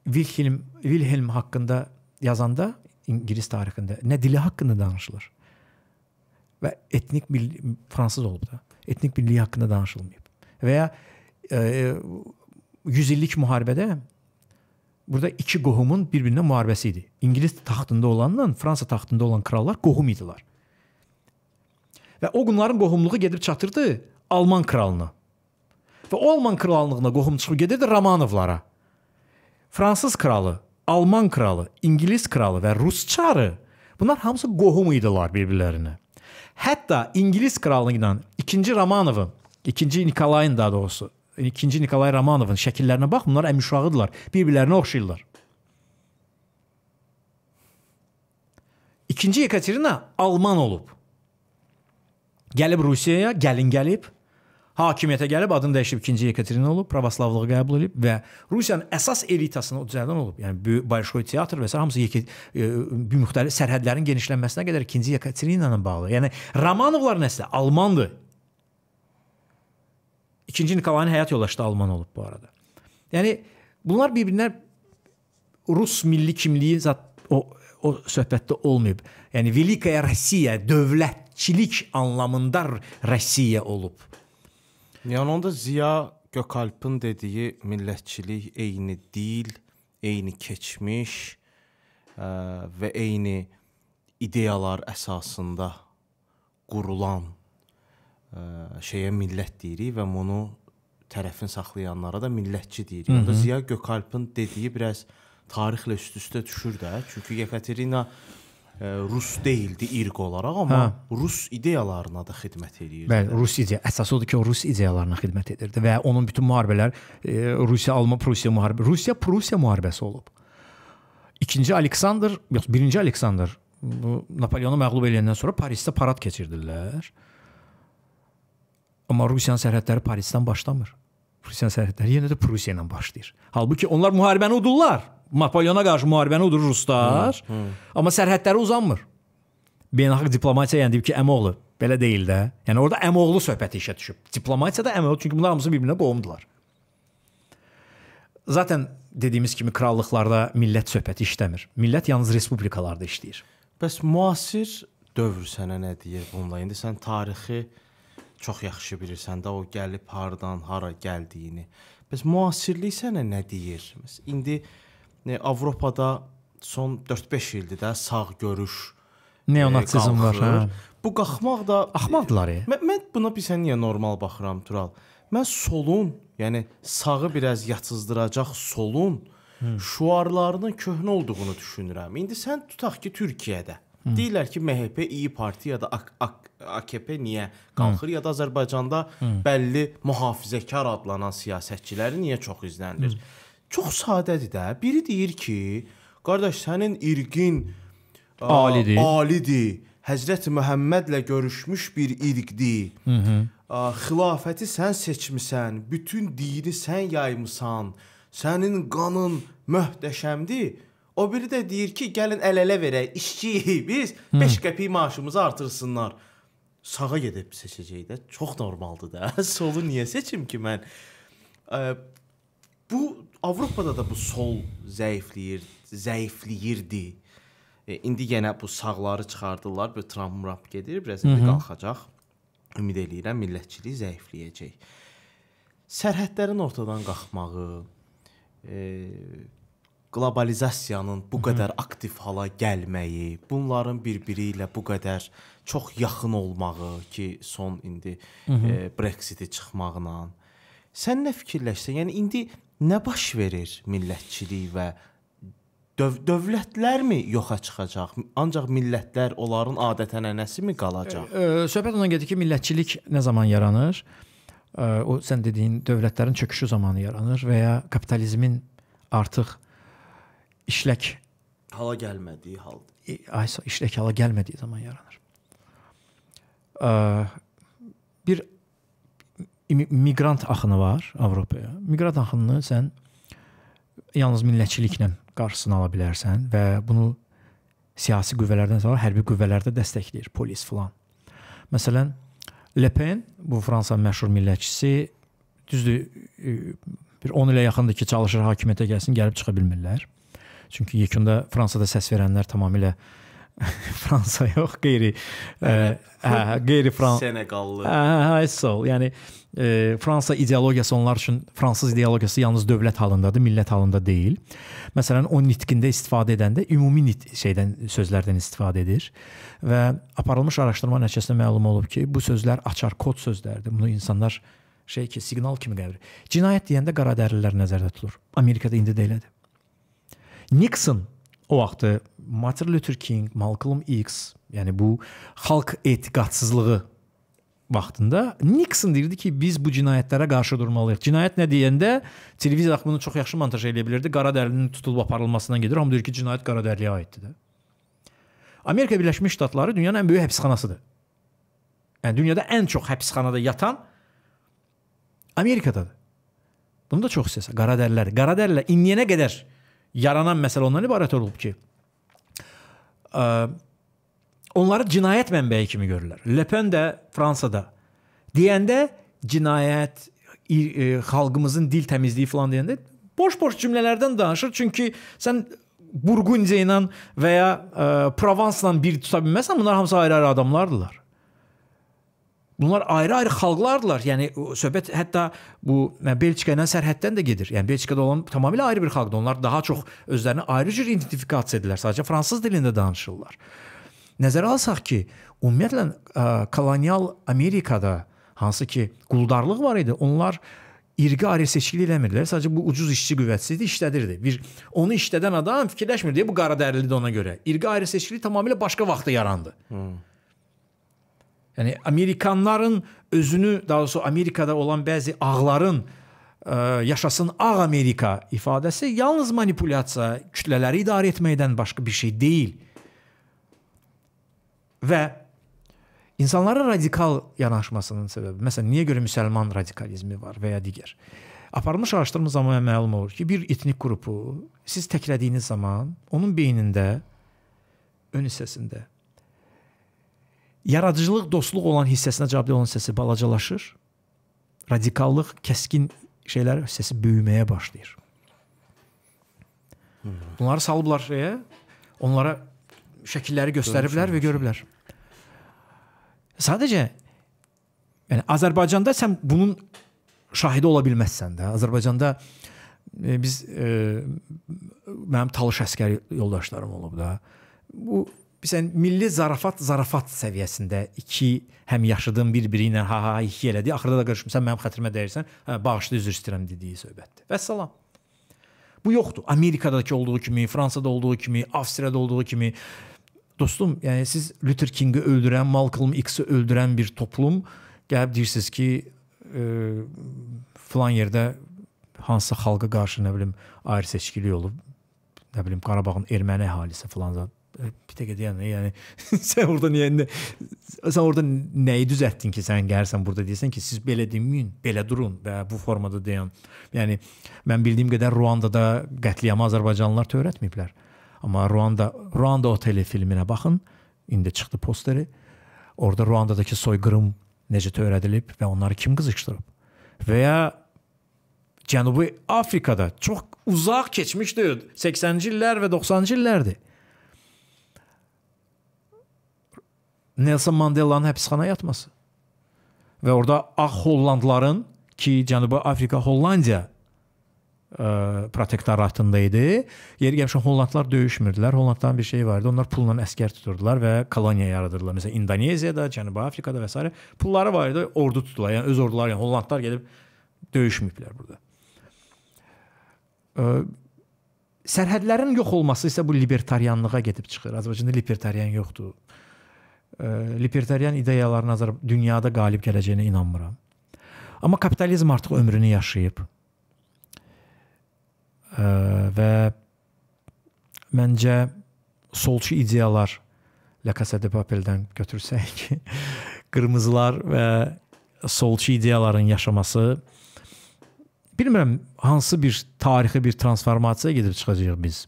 Wilhelm, Wilhelm haqqında yazanda İngilis tarixində nə dili haqqında danışılır və etnik bir fransız olub da etnik birliyi haqqında danışılmayıb və ya e, 100 e, illik müharibədə burada iki qohumun bir-birinə müharibəsi idi. İngilis taxtında olanla Fransa taxtında olan krallar qohum idilər. Və o qunların qohumluğu gedib çatırdı Alman kralına. Və o Alman krallığına qohumçuluğu gedirdi Romanovlara. Fransız kralı, Alman kralı, İngilis kralı və Rus çarı bunlar hamısı qohum idilər bir-birlərinə. Hətta İngilis kralı ilə 2-ci Romanovun, 2-ci Nikolayın daha doğrusu, 2-ci Nikolay Romanovun şəkillərinə bax, bunlar əmi uşağıdılar, bir-birlərinə oxşayırlar. 2-ci Yekaterina Alman olub. Gəlib Rusiyaya, gəlin gəlib. Hakimiyyətə gəlib adını dəyişib 2-ci Yekaterina olub, pravoslavlığı qəbul edib və Rusiyanın əsas elitasını o düzəldən olub. Yəni Bolşoy teatr və s. hamısı yeke, e, müxtəlif sərhədlərin genişlənməsinə qədər 2-ci Yekaterina ilə bağlı. Yəni Romanovlar nəsə almandır. 2-ci Nikolayın həyat yoldaşı da alman olub bu arada. Yəni bunlar bir-birinə Rus milli kimliyi zat o o söhbətdə olmayıb. Yəni Velikaya Rusiya dövlət millətçilik anlamında Rusiya olub. Yəni onda Ziya Gökalpın dediyi millətçilik eyni dil, eyni keçmiş ə, e, və eyni ideyalar əsasında qurulan ə, e, şeyə millət deyirik və bunu tərəfin saxlayanlara da millətçi deyirik. Onda yəni Ziya Gökalpın dediyi biraz tarixlə üst-üstə düşür də. Çünki Yekaterina rus deyildi irq olaraq, amma hə. rus ideyalarına da xidmət edirdi. Bəli, rus ideya əsas odur ki, o rus ideyalarına xidmət edirdi və onun bütün müharibələr e, Rusiya-Alman Prusiya müharibəsi, Rusiya-Prusiya müharibəsi olub. İkinci Aleksandr, yox, birinci Aleksandr bu Napoleonu məğlub edəndən sonra Parisdə parad keçirdilər. Amma Rusiyanın sərhədləri Parisdən başlamır. Rusiyanın sərhədləri yenə də Prusiya ilə başlayır. Halbuki onlar müharibəni udurlar. Napoleona qarşı müharibəni udur ruslar, hı, hı. amma sərhədləri uzanmır. Beynəlxalq diplomatiya yəni deyib ki, əmoğlu belə deyil də. Yəni orada əmoğlu söhbəti işə düşüb. Diplomatiyada əmoğlu çünki bunlar hamısı bir-birinə qohumdular. Zaten dediyimiz kimi krallıqlarda millət söhbəti işləmir. Millət yalnız respublikalarda işləyir. Bəs müasir dövr sənə nə deyir bununla? İndi sən tarixi çox yaxşı bilirsən də o gəlib hardan, hara gəldiyini. Bəs müasirlik sənə nə deyir? Bəs indi Avropada son 4-5 ildir də sağ görüş e, neonazizm e, var. Hə. Bu qalxmaq da axmaqdılar. E. Mən, mən buna bilsən niyə normal baxıram Tural? Mən solun, yəni sağı biraz yatsızdıracaq solun Hı. şuarlarının köhnə olduğunu düşünürəm. İndi sən tutaq ki, Türkiyədə Hı. deyirlər ki, MHP, İyi Parti ya da AK, AK, AKP niyə qalxır Hı. ya da Azərbaycanda Hı. bəlli mühafizəkar adlanan siyasətçiləri niyə çox izlənilir? Hı çox sadədir də. Biri deyir ki, qardaş sənin irqin alidir. Alidir. Həzrət Məhəmmədlə görüşmüş bir irqdir. Mhm. Xilafəti sən seçmisən, bütün dini sən yaymısan. Sənin qanın möhtəşəmdir. O biri də deyir ki, gəlin əl-ələ verək, işçiyik biz, 5 qəpik maaşımızı artırsınlar. Sağa gedib seçəcək də, çox normaldır da. Solu niyə seçim ki mən? Bu Avropada da bu sol zəifləyir, zəifləyirdi. E, indi yenə bu sağları çıxardılar, bu Trump gedir, biraz indi qalxacaq. Ümid eləyirəm millətçilik zəifləyəcək. Sərhədlərin ortadan qalxmağı, e, qlobalizasiyanın bu qədər aktiv hala gəlməyi, bunların bir-biri ilə bu qədər çox yaxın olmağı ki, son indi e, Brexit-i çıxmaqla. Sən nə fikirləşirsən? Yəni indi nə baş verir millətçilik və döv dövlətlərmi yoxa çıxacaq? Ancaq millətlər onların adət-ənənəsimi qalacaq? Ə, ə, söhbət ona gedir ki, millətçilik nə zaman yaranır? Ə, o sən dediyin dövlətlərin çöküşü zamanı yaranır və ya kapitalizmin artıq işlək hala gəlmədiyi halda. E, ay, işlək hala gəlmədiyi zaman yaranır. Ə, bir miqrant axını var Avropaya. Miqrant axınını sən yalnız millətçiliklə qarşısını ala bilərsən və bunu siyasi qüvvələrdən sonra hərbi qüvvələr də dəstəkləyir, polis filan. Məsələn, Le Pen, bu Fransa məşhur millətçisi, düzdür, e, bir 10 ilə yaxındır ki, çalışır hakimiyyətə gəlsin, gəlib çıxa bilmirlər. Çünki yekunda Fransada səs verənlər tamamilə e, Fransa yox, qeyri ə, hə, qeyri Fran Seneqallı. Hə, hə, sağ ol. Yəni ə, e, Fransa ideologiyası onlar üçün fransız ideologiyası yalnız dövlət halındadır, millət halında deyil. Məsələn, o nitqində istifadə edəndə ümumi nit şeydən sözlərdən istifadə edir və aparılmış araşdırma nəticəsində məlum olub ki, bu sözlər açar kod sözlərdir. Bunu insanlar şey ki, siqnal kimi qəbul edir. Cinayət deyəndə qaradərlilər nəzərdə tutulur. Amerikada indi də elədir. Nixon o vaxtı Martin Luther King, Malcolm X, yəni bu xalq etiqadsızlığı vaxtında Nixon deyirdi ki, biz bu cinayətlərə qarşı durmalıyıq. Cinayət nə deyəndə televiziya axı bunu çox yaxşı montaj eləyə bilirdi. Qara dərlinin tutulub aparılmasından gedir. Amma deyir ki, cinayət qara dərliyə aiddir də. Amerika Birləşmiş Ştatları dünyanın ən böyük həbsxanasıdır. Yəni dünyada ən çox həbsxanada yatan Amerikadadır. Bunu da çox istəsə qara dərlər. Qara dərlər indiyənə qədər yaranan məsələ ondan ibarət olub ki, ə, onları cinayət mənbəyi kimi görürlər. Le Pen də Fransada deyəndə cinayət ə, e, xalqımızın dil təmizliyi falan deyəndə boş-boş cümlələrdən danışır, çünki sən Burqundiya ilə və ya ə, Provansla bir tuta bilməsən, bunlar hamısı ayrı-ayrı adamlardılar. Bunlar ayrı-ayrı xalqlardılar. Yəni söhbət hətta bu Belçika ilə sərhəddən də gedir. Yəni Belçikada olan tamamilə ayrı bir xalqdır. Onlar daha çox özlərini ayrı cür identifikasiya edirlər. Sadəcə fransız dilində danışırlar. Nəzərə alsaq ki, ümumiyyətlə ə, kolonial Amerikada hansı ki quldarlıq var idi. Onlar irqi ayrı seçkili eləmirdilər. Sadəcə bu ucuz işçi qüvvəsi idi, işlədirdi. Bir onu işlədən adam fikirləşmir deyə bu qara dərili də ona görə. İrqi ayrı seçkili tamamilə başqa vaxtda yarandı. Hmm. Yəni Amerikanların özünü, daha doğrusu Amerikada olan bəzi ağların ə, e, yaşasın ağ Amerika ifadəsi yalnız manipulyasiya, kütlələri idarə etməkdən başqa bir şey deyil. Və insanlara radikal yanaşmasının səbəbi, məsələn, niyə görə müsəlman radikalizmi var və ya digər. Aparılmış araşdırma zamanı məlum olur ki, bir etnik qrupu siz təklədiyiniz zaman onun beynində ön hissəsində yaradıcılıq dostluq olan hissəsinə cavabdeh olan hissəsi balacalaşır. Radikallıq, kəskin şeylər hissəsi böyüməyə başlayır. Bunları salıblar şeyə, onlara şəkilləri göstəriblər və görüblər. Sadəcə yəni Azərbaycanda sən bunun şahidi ola bilməzsən də. Azərbaycanda e, biz e, mənim talış əskər yoldaşlarım olub da. Bu Məsələn, milli zarafat zarafat səviyyəsində iki həm yaşadığım bir-biri ilə ha ha iki elədi. Axırda da qarışmısan, mənim xətrimə dəyirsən. Hə, bağışla üzr istəyirəm dediyi söhbətdir. Vəssalam. Bu yoxdur. Amerikadakı olduğu kimi, Fransada olduğu kimi, Avstriyada olduğu kimi Dostum, yəni siz Luther Kingi öldürən, Malcolm X-i öldürən bir toplum gəlib deyirsiniz ki, e, filan yerdə hansısa xalqa qarşı nə bilim ayrı seçkilik olub, nə bilim Qarabağın erməni əhalisi filan zad bir dəqiqə deyəndə, yəni sən orada niyə sən orada nəyi düzəltdin ki, sən gəlsən burada deyirsən ki, siz belə deməyin, belə durun və bu formada deyin. Yəni mən bildiyim qədər Ruandada qətliamı azərbaycanlılar törətməyiblər. Amma Ruanda Ruanda oteli filminə baxın. İndi çıxdı posteri. Orda Ruandadakı soyqırım necə törədilib və onları kim qızışdırıb? Və ya Cənubi Afrikada çox uzaq keçmişdir. 80-ci illər və 90-cı illərdir. Nelson Mandelanın həbsxana yatması və orada ağ hollandların ki, Cənubi Afrika Hollandiya ə, e, protektoratında idi. Yeri gəlmişən Hollandlar döyüşmürdülər. Hollandların bir şeyi var idi. Onlar pulla əsgər tuturdular və koloniya yaradırdılar. Məsələn, İndoneziyada, Cənubi Afrikada və s. pulları var idi. Ordu tutdular. Yəni öz orduları, yəni Hollandlar gedib döyüşməyiblər burada. Ə, e, sərhədlərin yox olması isə bu libertarianlığa gedib çıxır. Azərbaycanda libertarian yoxdur libertarian ideyaların dünyada qalib gələcəyinə inanmıram. Amma kapitalizm artıq ömrünü yaşayıb. Ə, və məncə solçu ideyalar La Casa de Papel-dən götürsək, qırmızılar və solçu ideyaların yaşaması bilmirəm hansı bir tarixi bir transformasiyaya gedib çıxacağıq biz.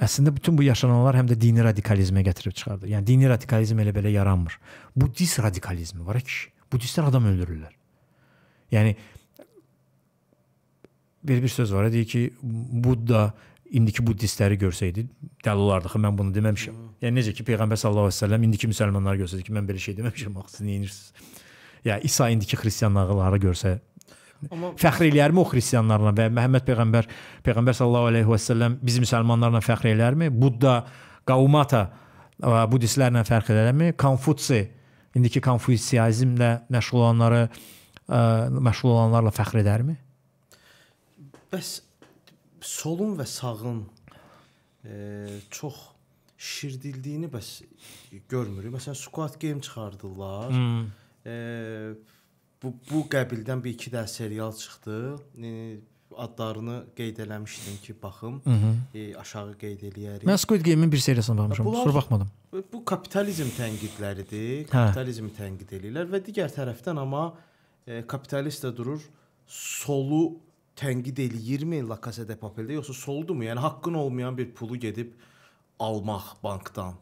Əslində bütün bu yaşananlar həm də dini radikalizmə gətirib çıxardı. Yəni dini radikalizm elə belə yaranmır. Budist radikalizmi var ki, budistlər adam öldürürlər. Yəni bir bir söz var, deyir ki, Budda indiki buddistləri görsəydi, dəli olardı axı mən bunu deməmişəm. Hmm. Yəni necə ki peyğəmbər sallallahu əleyhi və səlləm indiki müsəlmanları görsəydi ki, mən belə şey deməmişəm axı siz neyirsiniz? Ya İsa indiki xristianlıqları görsə Amma... fəxr eləyərmi o xristianlarla və Məhəmməd peyğəmbər peyğəmbər sallallahu əleyhi və səlləm biz müsəlmanlarla fəxr eləyərmi? Budda, Qaumata e, budistlərlə fərq edərmi? Konfutsi indiki konfutsiyizmlə məşğul olanları ə, e, məşğul olanlarla fəxr edərmi? Bəs solun və sağın ə, e, çox şirdildiyini bəs görmürük. Məsələn, squat game çıxardılar. Hmm. Ə, bu bu qəbildən bir iki də serial çıxdı. E, adlarını qeyd eləmişdim ki, baxım. Hı -hı. E, aşağı qeyd eləyərik. Mən Squid Game-in bir seriyasına baxmışam. Sonra baxmadım. Bu kapitalizm tənqidləridir. Kapitalizmi hə. tənqid eləyirlər və digər tərəfdən amma e, kapitalist də durur solu tənqid eləyirmi La Casa de Papel-də yoxsa soldumu? Yəni haqqın olmayan bir pulu gedib almaq bankdan,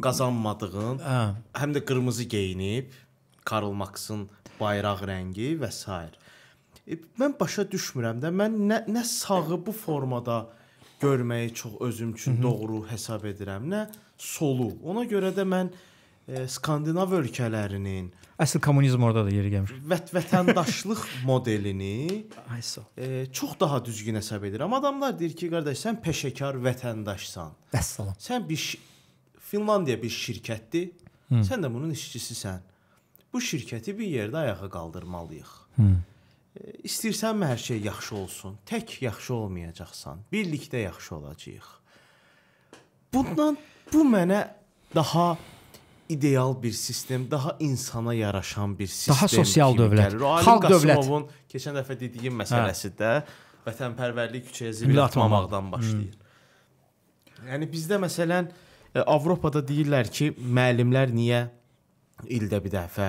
qazanmadığın, hə. həm də qırmızı geyinib Karl Marx-ın bayraq rəngi və s. E, mən başa düşmürəm də mən nə, nə sağı bu formada görməyi çox özüm üçün Hı mhm. -hı. doğru hesab edirəm, nə solu. Ona görə də mən e, Skandinav ölkələrinin əsl kommunizm orada da yeri gəlmiş. Vət vətəndaşlıq modelini e, çox daha düzgün hesab edirəm. Adamlar deyir ki, qardaş, sən peşəkar vətəndaşsan. Vəssalam. Sən bir Finlandiya bir şirkətdir. Hı. Sən də bunun işçisisən bu şirkəti bir yerdə ayağa qaldırmalıyıq. Hı. E, istəyirsənmi hər şey yaxşı olsun? Tək yaxşı olmayacaqsan. Birlikdə yaxşı olacağıq. Bundan bu mənə daha ideal bir sistem, daha insana yaraşan bir sistem. Daha sosial dövlət. Xalq dövlətin keçən dəfə dediyim məsələsi hə. də vətənpərvərlik küçəyə zibil atmamaqdan başlayır. Hı. Yəni bizdə məsələn e, Avropada deyirlər ki, müəllimlər niyə ildə bir dəfə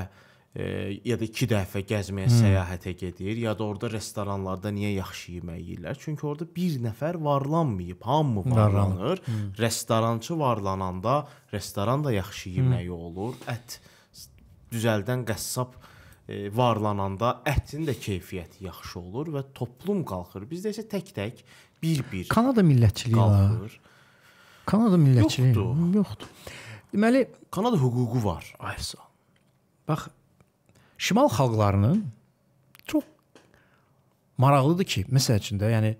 e, ya da 2 dəfə gəzməyə, hmm. səyahətə gedir, ya da orada restoranlarda niyə yaxşı yemək yeyirlər? Çünki orada bir nəfər varlanmayıb, hamı varlanır. Hmm. Restorançı varlananda restoran da yaxşı hmm. yeməyi hmm. olur. Ət düzəldən qəssab e, varlananda ətin də keyfiyyəti yaxşı olur və toplum qalxır. Bizdə isə tək-tək, bir-bir. Kanada millətçiliyi qalxır. Kanada millətçiliyi yoxdur. yoxdur. Deməli, Kanada hüququ var. Ay sağ. Bax, şimal xalqlarının çox maraqlıdır ki, məsəl üçün də, yəni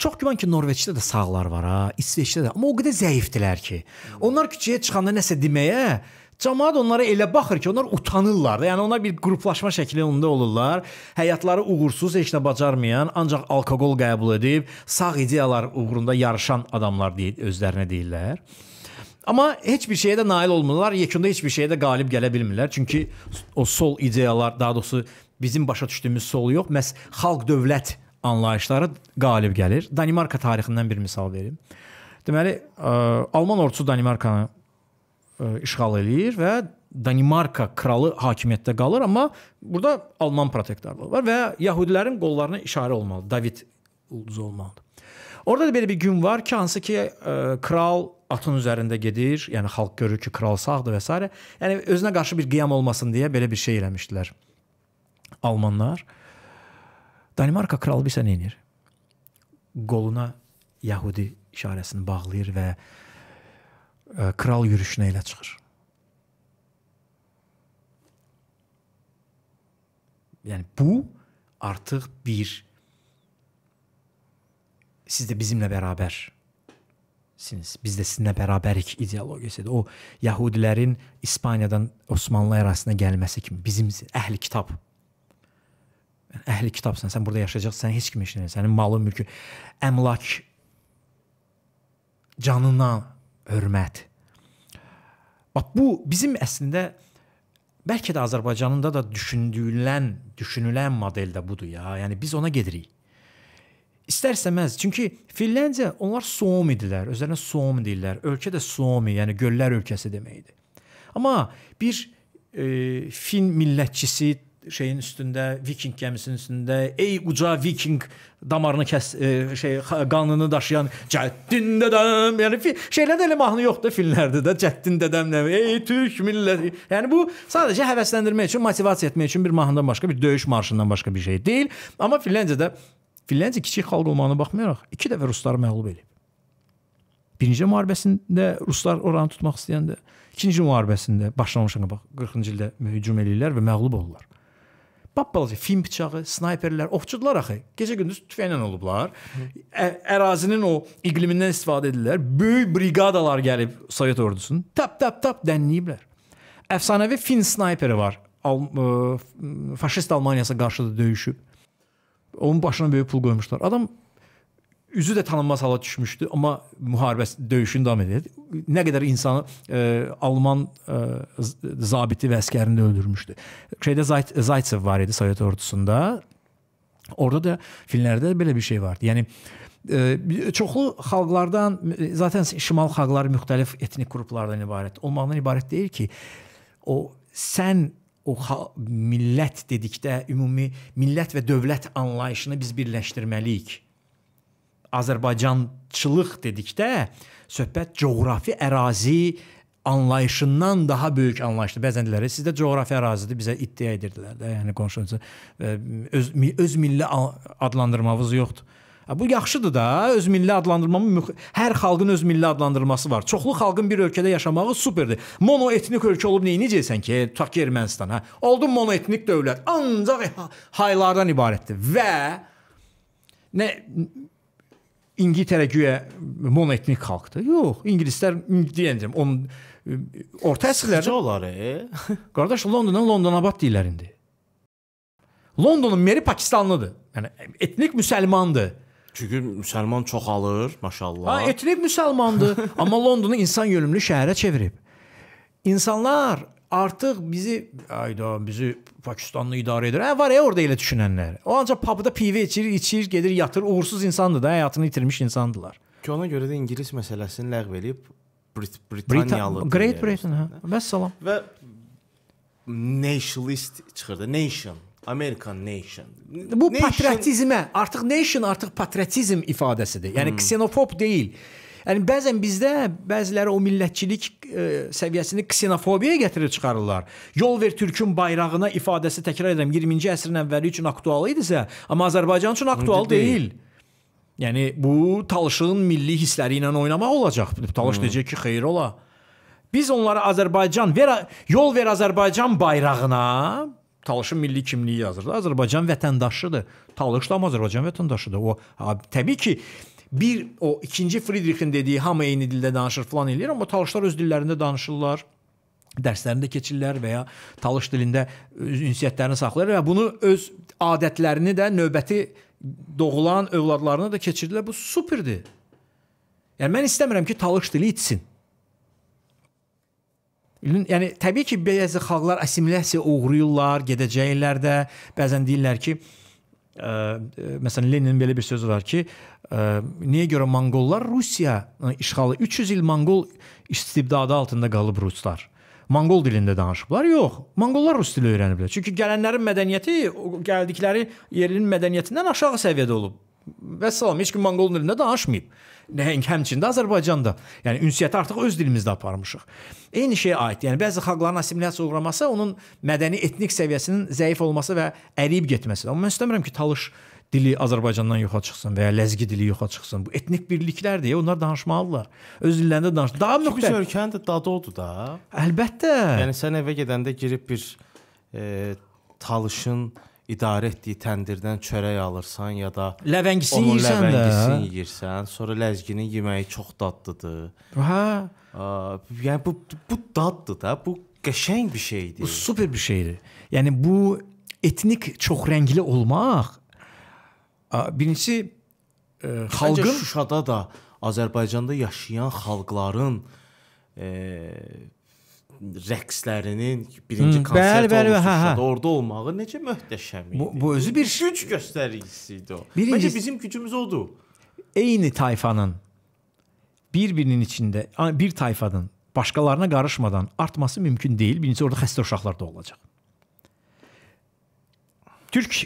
Çox güman ki, Norveçdə də sağlar var ha, İsveçdə də, amma o qədər zəifdilər ki. Onlar küçəyə çıxanda nəsə deməyə, cəmaət onlara elə baxır ki, onlar utanırlar da. Yəni onlar bir qruplaşma şəklində olurlar. Həyatları uğursuz, heç nə bacarmayan, ancaq alkoqol qəbul edib sağ ideyalar uğrunda yarışan adamlar deyə özlərinə deyirlər. Amma heç bir şeyə də nail olmurlar. Yekunda heç bir şeyə də qalib gələ bilmirlər. Çünki o sol ideyalar, daha doğrusu bizim başa düşdüyümüz sol yox, məs xalq-dövlət anlayışları qalib gəlir. Danimarka tarixindən bir misal verim. Deməli, ə, e, Alman ordusu Danimarkanı ə, e, işğal eləyir və Danimarka kralı hakimiyyətdə qalır, amma burada Alman protektorluğu var və yəhudilərin qollarına işarə olmalı, David ulduzu olmalıdır. Orada da belə bir gün var ki, hansı ki ə, e, kral atın üzərində gedir. Yəni xalq görür ki, kral sağdır və s. Yəni özünə qarşı bir qiyam olmasın deyə belə bir şey eləmişdilər. Almanlar Danimarka kralı isə nə edir? Qoluna Yahudi işarəsini bağlayır və e, kral yürüşünə elə çıxır. Yəni bu artıq bir siz də bizimlə bərabər siz, biz də sizinlə bərabərik ideologiyasıdır. O Yahudilərin İspaniyadan Osmanlı ərazisinə gəlməsi kimi bizim əhli kitab. Yəni əhli kitabsan, sən burada yaşayacaqsan, heç kim işinə, sənin malın, mülkün, əmlak canına hörmət. Bax bu bizim əslində bəlkə də Azərbaycanın da düşündüyülən, düşünülən model də budur ya. Yəni biz ona gedirik. İstərsəməz. Çünki Finlandiya onlar Suomidilər. Özlərinə Suom deyirlər. Ölkə də Suomi, yəni göllər ölkəsi deməkdir. Amma bir e, fin millətçisi şeyin üstündə, Viking gəmisinin üstündə, ey uca Viking damarını kəs e, şey qanını daşıyan Cəddin dədəm, yəni şeylərdə elə mahnı yoxdur filmlərdə də Cəddin dədəm nə, ey türk milləti. Yəni bu sadəcə həvəsləndirmək üçün, motivasiya etmək üçün bir mahnıdan başqa, bir döyüş marşından başqa bir şey deyil. Amma Finlandiyada Finlandiya kiçik xalq olmağına baxmayaraq 2 dəfə rusları məğlub edib. Birinci müharibəsində ruslar oranı tutmaq istəyəndə, ikinci müharibəsində başlamışına bax 40-cı ildə hücum eləyirlər və məğlub olurlar. Papbalaca fin bıçağı, snayperlər, ovçudular axı. Gecə-gündüz tüfənglə olublar. Ə, ərazinin o iqlimindən istifadə edirlər. Böyük briqadalar gəlib Sovet ordusunu tap tap tap dənləyiblər. Əfsanəvi fin snayperi var. Al ə, e, faşist Almaniyası qarşıda döyüşüb. Onun başına böyük pul qoymuşlar. Adam üzü də tanınmaz hala düşmüşdü, amma müharibə döyüşünü davam edirdi. Nə qədər insanı e, Alman e, zabiti və əskərini öldürmüşdü. Şeydə Zayt Zaytsev var idi Sovet ordusunda. Orada da filmlərdə də belə bir şey vardı. Yəni e, çoxlu xalqlardan, zaten şimal xalqları müxtəlif etnik qruplardan ibarət olmaqdan ibarət deyil ki, o sən o millət dedikdə ümumi millət və dövlət anlayışını biz birləşdirməliyik. Azərbaycançılıq dedikdə söhbət coğrafi ərazi anlayışından daha böyük anlayışdır. Bəzən deyirlər, e, sizdə coğrafi ərazidir, bizə iddia edirdilər də, yəni qonşunuzu öz öz milli adlandırmağınız yoxdur. Bu yaxşıdır da, öz milli adlandırmamı hər xalqın öz milli adlandırması var. Çoxlu xalqın bir ölkədə yaşamağı superdir. Monoetnik ölkə olub nə edəcəksən ki? Tutaq ki, Ermənistan ha. Oldu monoetnik dövlət. Ancaq haylardan ibarətdir və nə İngiltərə güya monoetnik xalqdır. Yox, ingilislər deyəcəm, on orta əsrlərdə olar. E? Qardaş Londona Londonabad deyirlər indi. Londonun meri Pakistanlıdır. Yəni etnik müsəlmandır. Çünki müsəlman çoxalır, maşallah. Ha, etnik müsəlmandır, amma Londonu insan yönümlü şəhərə çevirib. İnsanlar artıq bizi ayda bizi Pakistanlı idarə edir. Hə var ya orada elə düşünənlər. O ancaq pubda pivə içir, içir, gedir, yatır, uğursuz insandır da, həyatını itirmiş insandılar. Ki ona görə də İngilis məsələsini ləğv eləyib Brit Britaniyalı. Britan Great Britain, hə. Vəssalam. Və nationalist çıxırdı. Nation American nation. Bu nation... patriotizmə, artıq nation artıq patriotizm ifadəsidir. Yəni hmm. ksenofob deyil. Yəni bəzən bizdə bəziləri o millətçilik e, səviyyəsini ksenofobiyaya gətirib çıxarırlar. Yol ver türkün bayrağına ifadəsi təkrar edirəm 20-ci əsrin əvvəli üçün aktual idisə, amma Azərbaycan üçün aktual deyil. deyil. Yəni bu Talışın milli hissləri ilə oynamaq olacaq. Talış hmm. deyəcək ki, xeyir ola. Biz onlara Azərbaycan ver yol ver Azərbaycan bayrağına Talışın milli kimliyi yazırdı. Azərbaycan vətəndaşıdır. Talış da Azərbaycan vətəndaşıdır. O təbii ki, bir o ikinci Friedrixin dediyi hamı eyni dildə danışır falan eləyir, amma talışlar öz dillərində danışırlar dərslərində keçirlər və ya talış dilində ünsiyyətlərini saxlayır və bunu öz adətlərini də növbəti doğulan övladlarına da keçirdilər. Bu superdir. Yəni mən istəmirəm ki, talış dili itsin. Yəni təbii ki, bəzi xalqlar assimilyasiya uğrayırlar, gedəcəklər də. Bəzən deyirlər ki, ə, e, e, məsələn Leninin belə bir sözü var ki, ə, e, niyə görə monqollar Rusiya işğalı 300 il monqol istibdadı altında qalıb ruslar. Monqol dilində danışıblar? Yox. Monqollar rus dili öyrəniblər. Çünki gələnlərin mədəniyyəti gəldikləri yerlinin mədəniyyətindən aşağı səviyyədə olub. Və salam, heç kim monqol dilində danışmayıb. Nəinki həmçində Azərbaycanda. Yəni ünsiyyəti artıq öz dilimizdə aparmışıq. Eyni şeyə aid. Yəni bəzi xalqların assimilyasiya uğraması onun mədəni etnik səviyyəsinin zəif olması və əriyib getməsidir. Amma mən istəmirəm ki, talış dili Azərbaycandan yoxa çıxsın və ya ləzgi dili yoxa çıxsın. Bu etnik birliklərdir. Ya, onlar danışmalıdırlar. Öz dillərində danış. Daha müxtəlif. Çünki ölkənin də dadı odur da. Əlbəttə. Yəni sən evə gedəndə girib bir e, talışın idarə etdiyi təndirdən çörək alırsan ya da ləvəngisini yeyirsən də. Ləvəngisini yeyirsən, sonra ləzginin yeməyi çox dadlıdır. Hə. Ə, yəni bu bu daddır da, bu qəşəng bir şeydir. Bu super bir şeydir. Yəni bu etnik çoxrəngli olmaq birincisi ə, xalqın Şuşada da Azərbaycanda yaşayan xalqların ə, rəqslərinin birinci hmm, konsert bəli, bəli, hə, hə. orada olmağı necə möhtəşəm idi. Bu, bu özü bir güc göstəricisi idi o. Birinci, Məncə bizim gücümüz odur. Eyni tayfanın bir-birinin içində, bir tayfadan başqalarına qarışmadan artması mümkün deyil. Birinci orada xəstə uşaqlar da olacaq. Türk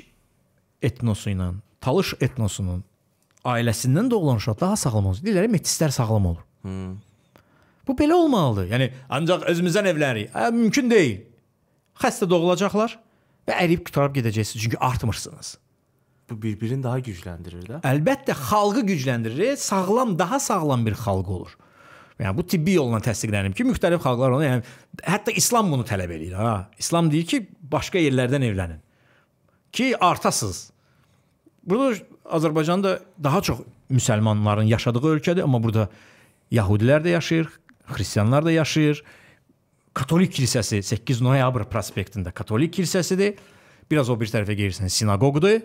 etnosu ilə Talış etnosunun ailəsindən doğulan uşaq daha sağlam olur. Deyirlər metislər sağlam olur. Hmm. Bu belə olmalıdır. Yəni ancaq özümüzdən evlənirik. Ə, mümkün deyil. Xəstə doğulacaqlar və əriyib qutarıb gedəcəksiniz çünki artmırsınız. Bu bir-birini daha gücləndirir də. Əlbəttə xalqı gücləndirir. Sağlam, daha sağlam bir xalq olur. Yəni bu tibbi yolla təsdiqlənib ki, müxtəlif xalqlar onu, yəni hətta İslam bunu tələb eləyir, ha. İslam deyir ki, başqa yerlərdən evlənin ki, artasız. Burada Azərbaycan da daha çox müsəlmanların yaşadığı ölkədir, amma burada yəhudilər də yaşayır, xristianlar da yaşayır. Katolik kilsəsi 8 noyabr prospektində Katolik kilsəsidir. Biraz o bir tərəfə gedirsiniz, sinaqoqdur.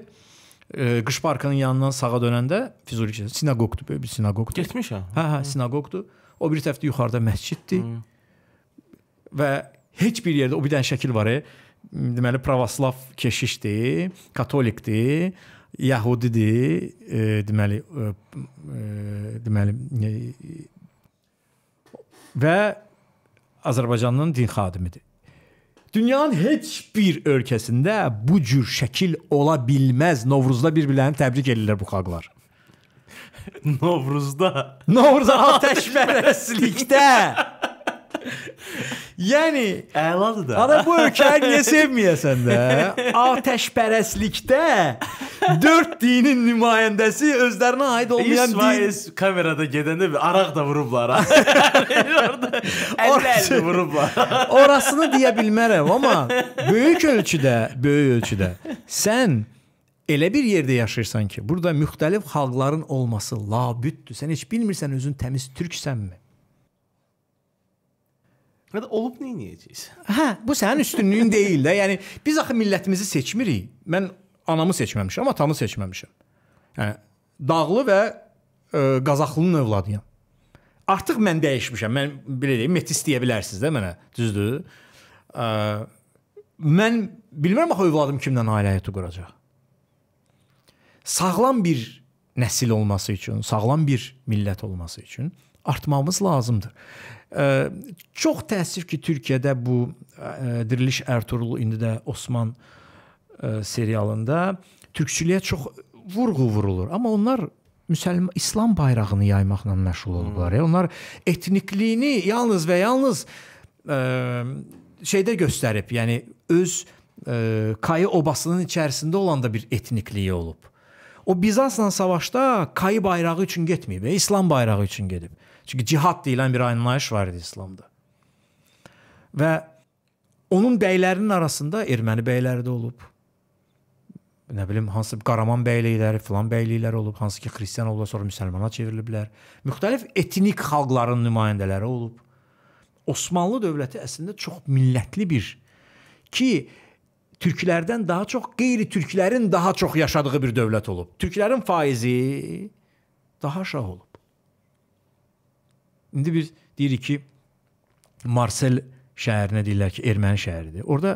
E, Qış parkının yanından sağa dönəndə Füzuli kilsəsi sinaqoqdur, belə bir sinaqoqdur. Getmişəm. Hə, hə, sinaqoqdur. O bir tərəfdə yuxarıda məsciddir. Hı. Hmm. Və heç bir yerdə o bir dənə şəkil var, deməli pravoslav keşişdir, katolikdir, yahudidir, e, deməli e, e deməli e, və Azərbaycanın din xadimidir. Dünyanın heç bir ölkəsində bu cür şəkil ola bilməz. Novruzda bir-birlərini təbrik edirlər bu xalqlar. Novruzda. Novruzda atəşpərəstlikdə. yəni əladır da. Ana bu ölkəni niyə sevməyəsən də? Atəşpərəstlikdə dörd dinin nümayəndəsi özlərinə aid olmayan İsvaiz din kamerada gedəndə araq da vurublar. Orda 50 vurublar. Orasını deyə bilmərəm, amma böyük ölçüdə, böyük ölçüdə sən Elə bir yerdə yaşayırsan ki, burada müxtəlif xalqların olması labüddür. Sən heç bilmirsən özün təmiz türksənmi? Ya da olub nə edəcəksən? Hə, bu sənin üstünlüyün deyil də. Yəni biz axı millətimizi seçmirik. Mən anamı seçməmişəm, atamı seçməmişəm. Yəni dağlı və ə, e, Qazaxlının övladıyam. Artıq mən dəyişmişəm. Mən belə deyim, metis deyə bilərsiniz də mənə, düzdür? Ə, e, mən bilmirəm axı övladım kimdən ailə həyatı quracaq. Sağlam bir nəsil olması üçün, sağlam bir millət olması üçün artmağımız lazımdır. Çox təəssüf ki, Türkiyədə bu Diriliş Ərtuğrul indi də Osman serialında türkçülüyə çox vurğu vurulur. Amma onlar müsəlman İslam bayrağını yaymaqla məşğul olublar. Hmm. Onlar etnikliyini yalnız və yalnız ə, şeydə göstərib, yəni öz ə, Kayı obasının içərisində olan da bir etnikliyi olub. O Bizansla savaşda Kayı bayrağı üçün getməyib, İslam bayrağı üçün gedib. Çünki cihad deyilən bir anlayış var idi İslamda. Və onun bəylərinin arasında erməni bəyləri də olub. Nə bilim, hansı Qaraman bəylikləri, filan bəyliklər olub, hansı ki, xristian oldular, sonra müsəlmana çevriliblər. Müxtəlif etnik xalqların nümayəndələri olub. Osmanlı dövləti əslində çox millətli bir ki, türklərdən daha çox qeyri-türklərin daha çox yaşadığı bir dövlət olub. Türklərin faizi daha aşağı olub. İndi biz deyirik ki, Marsel şəhərinə deyirlər ki, erməni şəhəridir. Orda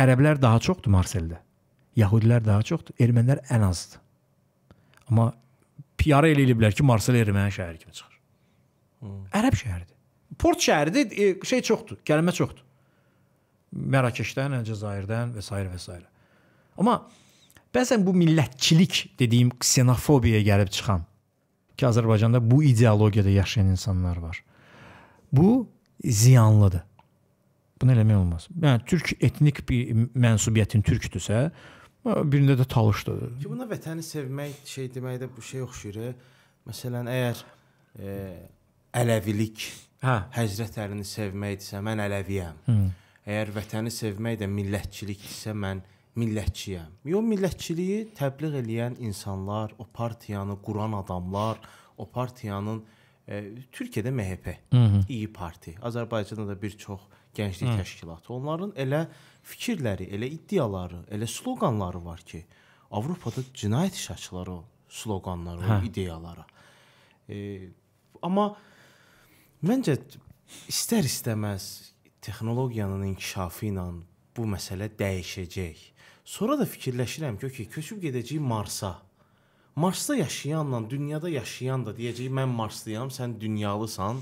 ərəblər daha çoxdur Marseldə. Yahudilər daha çoxdur, ermənilər ən azdır. Amma PR elə eləyiblər ki, Marsel erməni şəhəri kimi çıxır. Hmm. Ərəb şəhəridir. Port şəhəridir, e, şey çoxdur, kəlmə çoxdur. Mərakeşdən, Cəzairdən və s. və s. Amma bəzən bu millətçilik dediyim ksenofobiyaya gəlib çıxan ki, Azərbaycanda bu ideologiyada yaşayan insanlar var. Bu ziyanlıdır. Bunu eləmək olmaz. Yəni türk etnik bir mənsubiyyətin türkdürsə, birində də talışdır. Ki buna vətəni sevmək şey demək də bu şey oxşuyur. Məsələn, əgər e, Ələvilik, hə, Həzrət Əlini sevməkdirsə, mən Ələviyəm. Hı. Əgər vətəni sevmək də millətçilikdirsə, mən millətçiyəm. Yox, millətçiliyi təbliğ edən insanlar, o partiyanı quran adamlar, o partiyanın e, Türkiyədə MHP, Hı -hı. İyi Parti, Azərbaycanda da bir çox gənclik Hı -hı. təşkilatı. Onların elə fikirləri, elə iddiaları, elə sloqanları var ki, Avropada cinayət işi açılır o sloqanlara, o hə. ideyalara. E, amma məncə istər istəməz texnologiyanın inkişafı ilə bu məsələ dəyişəcək. Sonra da fikirləşirəm ki, okay, köçüb gedəcəyik Marsa. Marsda yaşayanla dünyada yaşayan da deyəcək mən Marslıyam, sən dünyalısan.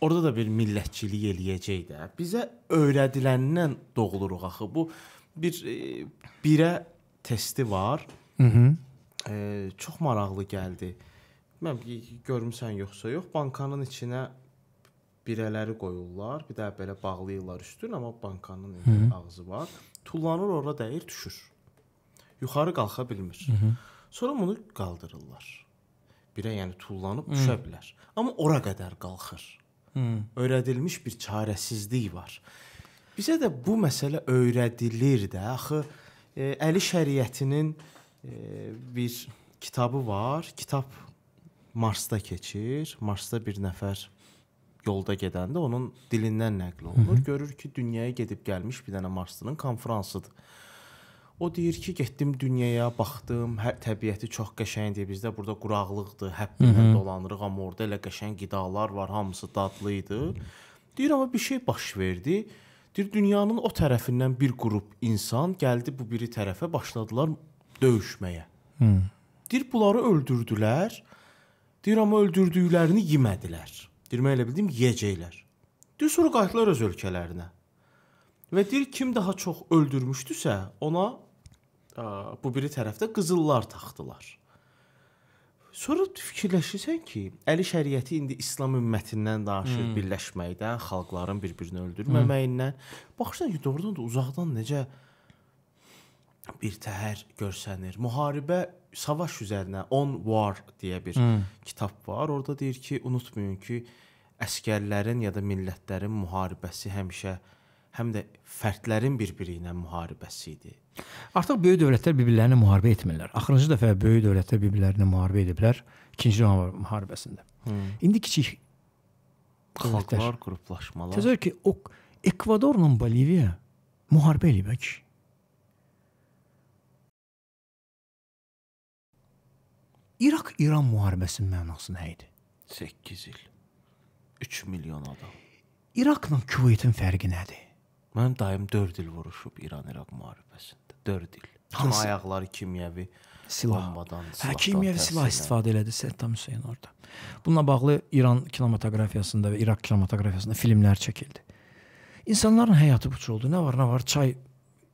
Orada da bir millətçilik eləyəcək də. Bizə öyrədiləndən doğuluruq axı. Bu bir e, birə testi var. Mhm. E, çox maraqlı gəldi. Bilməm ki, görmüsən yoxsa yox, bankanın içinə birələri qoyurlar, bir də belə bağlayırlar üstün, amma bankanın Hı -hı. ağzı var tullanır ora dəyir, düşür. Yuxarı qalxa bilmir. Hı -hı. Sonra bunu qaldırırlar. Birə yəni tullanıb Hı -hı. düşə bilər. Amma ora qədər qalxır. Hı -hı. Öyrədilmiş bir çarəsizlik var. Bizə də bu məsələ öyrədilir də. Axı e, Əli şəriətinin e, bir kitabı var. Kitab Marsda keçir. Marsda bir nəfər yolda gedəndə onun dilindən nəql olunur. Hı -hı. Görür ki, dünyaya gedib gəlmiş bir dənə Marslının konfransıdır. O deyir ki, getdim dünyaya, baxdım, hər təbiəti çox qəşəngdir. Bizdə burada quraqlıqdır, həppinə dolanırıq, amma orada elə qəşəng qidalar var, hamısı dadlı idi. Deyir amma bir şey baş verdi. Deyir dünyanın o tərəfindən bir qrup insan gəldi bu biri tərəfə, başladılar döyüşməyə. Hı. Deyir bunları öldürdülər. Deyir amma öldürdüklərini yemədilər. Demək elə bildim yeyəcəklər. Düz sonra qayıtdılar öz ölkələrinə. Və deyir kim daha çox öldürmüşdüsə, ona ə, bu biri tərəfdə qızıllar taxdılar. Sonra fikirləşirsən ki, Əli şəriəti indi İslam ümmətindən danışır, hmm. birləşməkdən, xalqların bir-birini hmm. öldürməməyindən. Hmm. Baxırsan ki, doğrudan da uzaqdan necə bir təhər görsənir. Müharibə savaş üzərinə On War deyə bir hmm. kitab var. Orada deyir ki, unutmayın ki, əskərlərin ya da millətlərin müharibəsi həmişə həm də fərdlərin bir-biri ilə müharibəsi idi. Artıq böyük dövlətlər bir-birlərini müharibə etmirlər. Axırıncı dəfə böyük dövlətlər bir-birlərini müharibə ediblər 2-ci Dünya müharibəsində. Hmm. İndi kiçik xalqlar, qruplaşmalar. Təzəkkür ki, o Ekvadorla Boliviya müharibə eləyib ki. İraq-İran müharibəsinin mənası nə idi? 8 il. 3 milyon adam. İraqla Küveytin fərqi nədir? Mənim dayım 4 il vuruşub İran-İraq müharibəsində. 4 il. Kim Hansı? ayaqları kimyəvi silah. bombadan, silahdan. Hə, kimyəvi silah istifadə elədi Səddam Hüseyn orada. Bununla bağlı İran kinematoqrafiyasında və İraq kinematoqrafiyasında filmlər çəkildi. İnsanların həyatı puçuldu. Nə var, nə var? Çay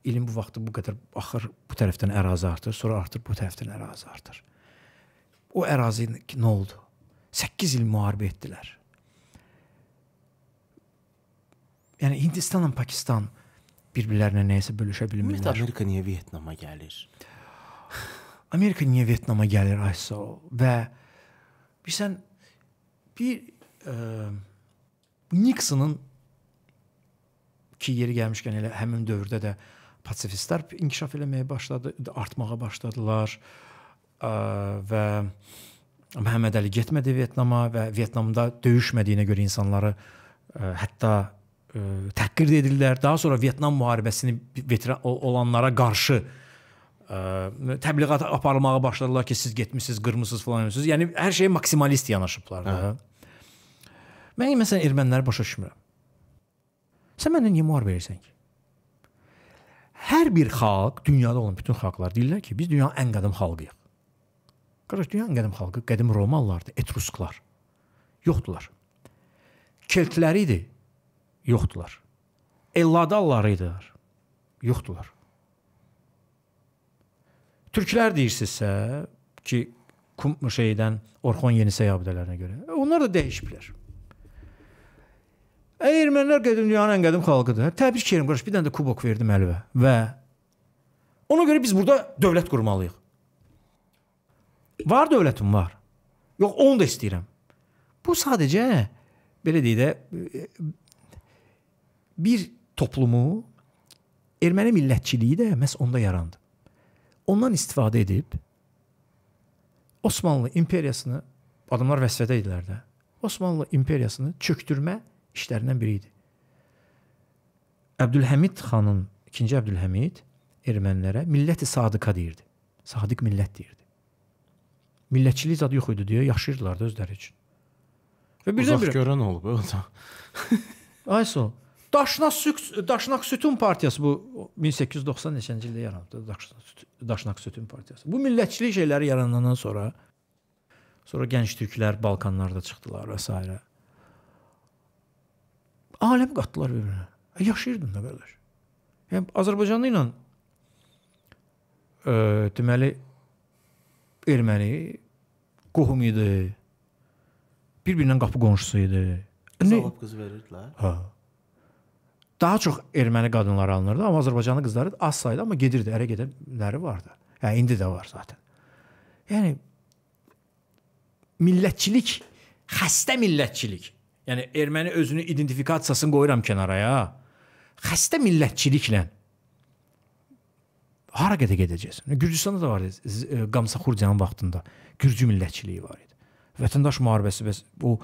ilin bu vaxtı bu qədər axır bu tərəfdən ərazi artır, sonra artır bu tərəfdən ərazi artır. O ərazi nə oldu? 8 il müharibə etdilər. Yəni Hindistanla Pakistan bir-birlərinə nəyisə bölüşə bilmirlər. Ümumiyyətlə Amerika niyə Vyetnama gəlir? Amerika niyə Vyetnama gəlir aysa o? Və bilirsən bir ə, e, Nixon'ın ki yeri gəlmişkən elə həmin dövrdə də pasifistlər inkişaf eləməyə başladı, artmağa başladılar. Ə, və Məhəmməd Əli getmədi Vyetnama və Vyetnamda döyüşmədiyinə görə insanları hətta ə, təhqir edirlər. Daha sonra Vyetnam müharibəsini veteran olanlara qarşı ə, təbliğat aparmağa başladılar ki, siz getmisiniz, qırmısınız falan eləmisiniz. Yəni hər şeyə maksimalist yanaşıblar da. Hə. Mən məsələn erməniləri başa düşmürəm. Sən məndən niyə müharibə edirsən ki? Hər bir xalq, dünyada olan bütün xalqlar deyirlər ki, biz dünyanın ən qədim xalqıyıq. Qardaş, dünyanın qədim xalqı qədim Romalılardı, Etrusklar. Yoxdular. Keltlər idi. Yoxdular. Elladallar idilər. Yoxdular. Türklər deyirsinizsə ki, kum şeydən Orxon Yenisey abidələrinə görə. E, onlar da dəyişiblər. Ermənilər qədim dünyanın ən qədim xalqıdır. Hə, təbrik edirəm qardaş, bir dənə də kubok verdim Əlivə və ona görə biz burada dövlət qurmalıyıq. Var dövlətim var. Yox, onu da istəyirəm. Bu sadəcə hə, belə deyək də e, bir toplumu erməni millətçiliyi də məhz onda yarandı. Ondan istifadə edib Osmanlı imperiyasını adamlar vəsvətə idilər də. Osmanlı imperiyasını çökdürmə işlərindən biri idi. Əbdülhəmid xanın, 2-ci Əbdülhəmid ermənilərə millət-i sadiqa deyirdi. Sadiq millət deyirdi millətçilik zad yox idi deyə yaşayırdılar da özləri üçün. Və birdən bir görən olub e, orada. Ayso, Daşnaq süt Daşnaq Sütun partiyası bu 1890 neçənci ildə yarandı. Daşnaq, Daşnaq Sütun partiyası. Bu millətçilik şeyləri yaranandan sonra sonra gənc türklər Balkanlarda çıxdılar və s. Aləmi qatdılar bir-birinə. E, Yaşayırdım da qardaş. Yəni Azərbaycanlı ilə ə, e, deməli erməni qohum idi. Bir-birindən qapı qonşusu idi. Savab qız verirdilər. Hə. Daha çox erməni qadınları alınırdı, amma Azərbaycanlı qızları az sayda amma gedirdi, ərə gedənləri vardı. Yəni indi də var zaten. Yəni millətçilik, xəstə millətçilik. Yəni erməni özünü identifikasiyasını qoyuram kənaraya. Xəstə millətçiliklə hara qədər gedəcəksən? Gürcüstanda da var idi. E, Qamsaxurdiyanın vaxtında gürcü millətçiliyi var idi. Vətəndaş müharibəsi bəs bu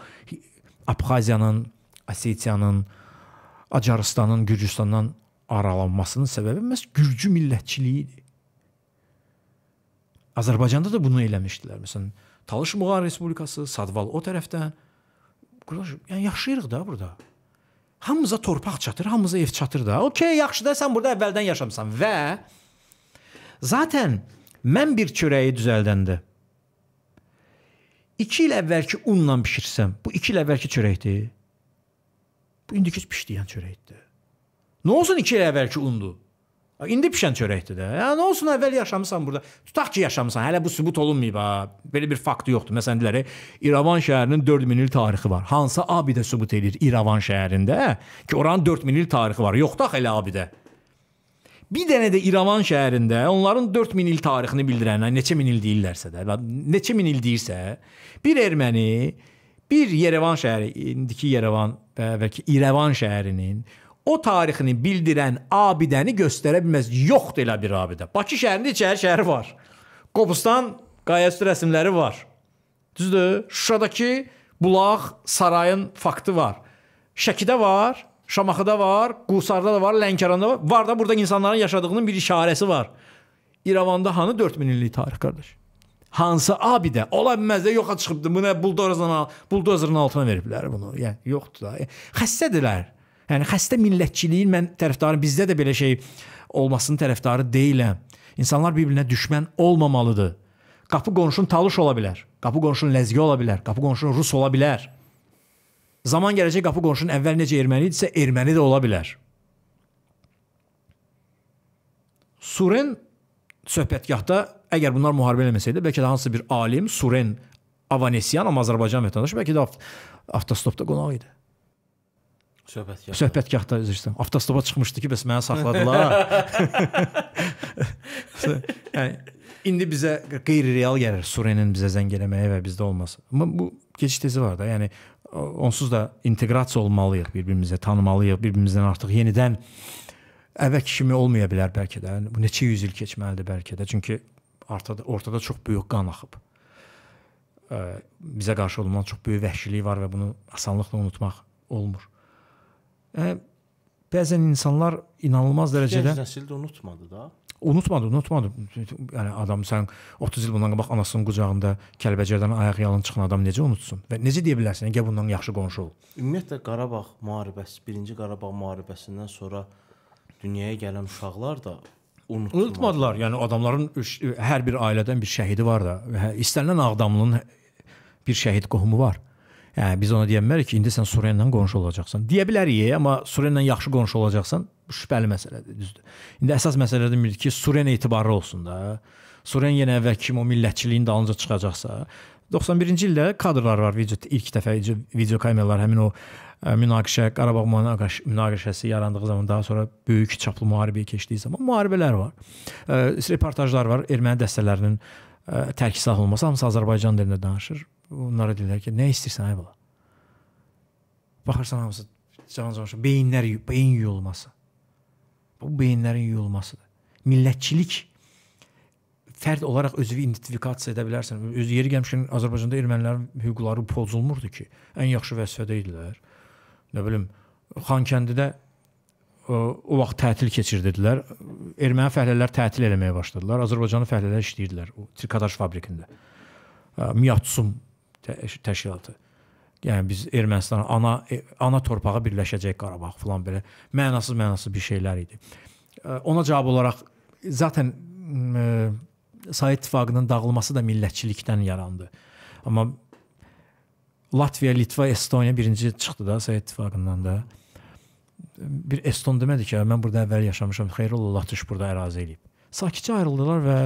Abxaziyanın, Osetiyanın, Acaristanın Gürcüstandan aralanmasının səbəbi məhz gürcü millətçiliyi idi. Azərbaycanda da bunu eləmişdilər. Məsələn, Talış Muğan Respublikası, Sadval o tərəfdən. Qardaş, yəni yaşayırıq da burada. Hamımıza torpaq çatır, hamımıza ev çatır da. Okay, yaxşı da sən burada əvvəldən yaşamısan və Zaten mən bir çörəyi düzəldəndə 2 il əvvəlki unla bişirsəm, bu 2 il əvvəlki çörəkdir. Bu indiki bişdiyən çörəkdir. Nə olsun 2 il əvvəlki undur? İndi pişən çörəkdir də. Ya nə olsun əvvəl yaşamısan burada. Tutaq ki, yaşamısan. Hələ bu sübut olunmayıb ha. Belə bir fakt yoxdur. Məsələn deyirlər, İrəvan şəhərinin 4000 il tarixi var. Hansı abidə sübut edir İrəvan şəhərində hə? ki, oranın 4000 il tarixi var. Yoxdur axı elə abidə. Bir dənə də İrəvan şəhərində onların 4000 il tarixini bildirən, neçə min il deyirlərsə də, neçə min il deyirsə, bir erməni bir Yerevan şəhəri, indiki Yerevan və ki İrəvan şəhərinin o tarixini bildirən abidəni göstərə bilməz. Yoxdur elə bir abidə. Bakı şəhərində içəri şəhəri var. Qobustan qayəsi rəsmləri var. Düzdür? Şuşadakı bulaq sarayın faktı var. Şəkidə var. Şamaxıda var, Qusarda da var, Lənkəranda var. Var da burada insanların yaşadığının bir işarəsi var. İrəvanda hanı 4000 illik tarix qardaş? Hansı abidə? Ola bilməz də yoxa çıxıbdı. Bu nə buldozerlə, buldozerın altına veriblər bunu. Yəni yoxdur da. Xəstədirlər. Yəni xəstə millətçiliyin mən tərəfdarı bizdə də belə şey olmasının tərəfdarı deyiləm. İnsanlar bir-birinə düşmən olmamalıdır. Qapı qonşun talış ola bilər. Qapı qonşun ləzgi ola bilər. Qapı qonşun rus ola bilər. Zaman gələcək qapı qonşunun əvvəl necə erməni idisə, erməni də ola bilər. Suren söhbətgahda əgər bunlar müharibə eləməsəydi, bəlkə də hansısa bir alim Suren Avanesyan amma Azərbaycan vətəndaşı bəlkə də avtostopda qonaq idi. Söhbətgahda. Söhbətgahda üzr istəyirəm. Avtostopa çıxmışdı ki, bəs məni saxladılar. yəni indi bizə qeyri-real gəlir Surenin bizə zəng eləməyə və bizdə olması. Amma bu keçid tezi var da. Yəni onsuz da inteqrasiya olmalıyıq bir-birimizə, tanımalıyıq, bir-birimizdən artıq yenidən əvvəlki kimi olmaya bilər bəlkə də. Bu neçə yüz il keçməlidir bəlkə də. Çünki ortada ortada çox böyük qan axıb. Bizə qarşı olunan çox böyük vəhşilik var və bunu asanlıqla unutmaq olmur. Yəni bəzən insanlar inanılmaz dərəcədə gənc nəsil də unutmadı da. Unutmadı, unutmadı. Yəni adam sən 30 il bundan qabaq anasının qucağında Kəlbəcərdən ayaq yalın çıxan adam necə unutsun? Və necə deyə bilərsən, gəl bundan yaxşı qonşu ol. Ümumiyyətlə Qarabağ müharibəsi, 1-ci Qarabağ müharibəsindən sonra dünyaya gələn uşaqlar da unutmadılar. Unutmadılar. Yəni adamların hər bir ailədən bir şəhidi var da. Hə, istənilən Ağdamlının bir şəhid qohumu var. Yəni biz ona deyə bilmərik ki, indi sən Suriya ilə qonşu olacaqsan. Deyə bilərik, amma Suriya ilə yaxşı qonşu olacaqsan, şübhəli məsələdir, düzdür. İndi əsas məsələ də bilmirdi ki, Suren etibarlı olsun da. Suren yenə əvvəl kimi o millətçiliyin dalınca çıxacaqsa, 91-ci ildə kadrlar var video ilk dəfə video kameralar həmin o ə, e, münaqişə Qarabağ münaqişə, münaqişəsi yarandığı zaman daha sonra böyük çaplı müharibəyə keçdiyi zaman müharibələr var. Ə, e, reportajlar var erməni dəstələrinin ə, e, tərk silah olması hamısı Azərbaycan dilində danışır. Onlara deyirlər ki, nə istəyirsən ay bala? Baxarsan hamısı cavan cavan beyinlər beyin yuyulması. Bu beyinlərin yuyulmasıdır. Millətçilik fərd olaraq özünü identifikasiya edə bilərsən. Öz yeri gəlmişkən Azərbaycanda ermənilərin hüquqları pozulmurdu ki. Ən yaxşı vəzifədə idilər. Nə bilim, Xankəndidə o, e, o vaxt tətil keçirdilər. Erməni fəhlələr tətil eləməyə başladılar. Azərbaycanlı fəhlələr işləyirdilər o trikadaj fabrikində. E, Miyatsum təşkilatı yəni biz Ermənistan ana e, ana torpağı birləşəcək Qarabağ falan belə mənasız mənasız bir şeylər idi. E, ona cavab olaraq zaten ə, e, Sovet İttifaqının dağılması da millətçilikdən yarandı. Amma Latviya, Litva, Estoniya birinci çıxdı da Sovet İttifaqından da. Bir Eston demədi ki, mən burada əvvəl yaşamışam, xeyrolla Latış burada ərazi eləyib. Sakitcə ayrıldılar və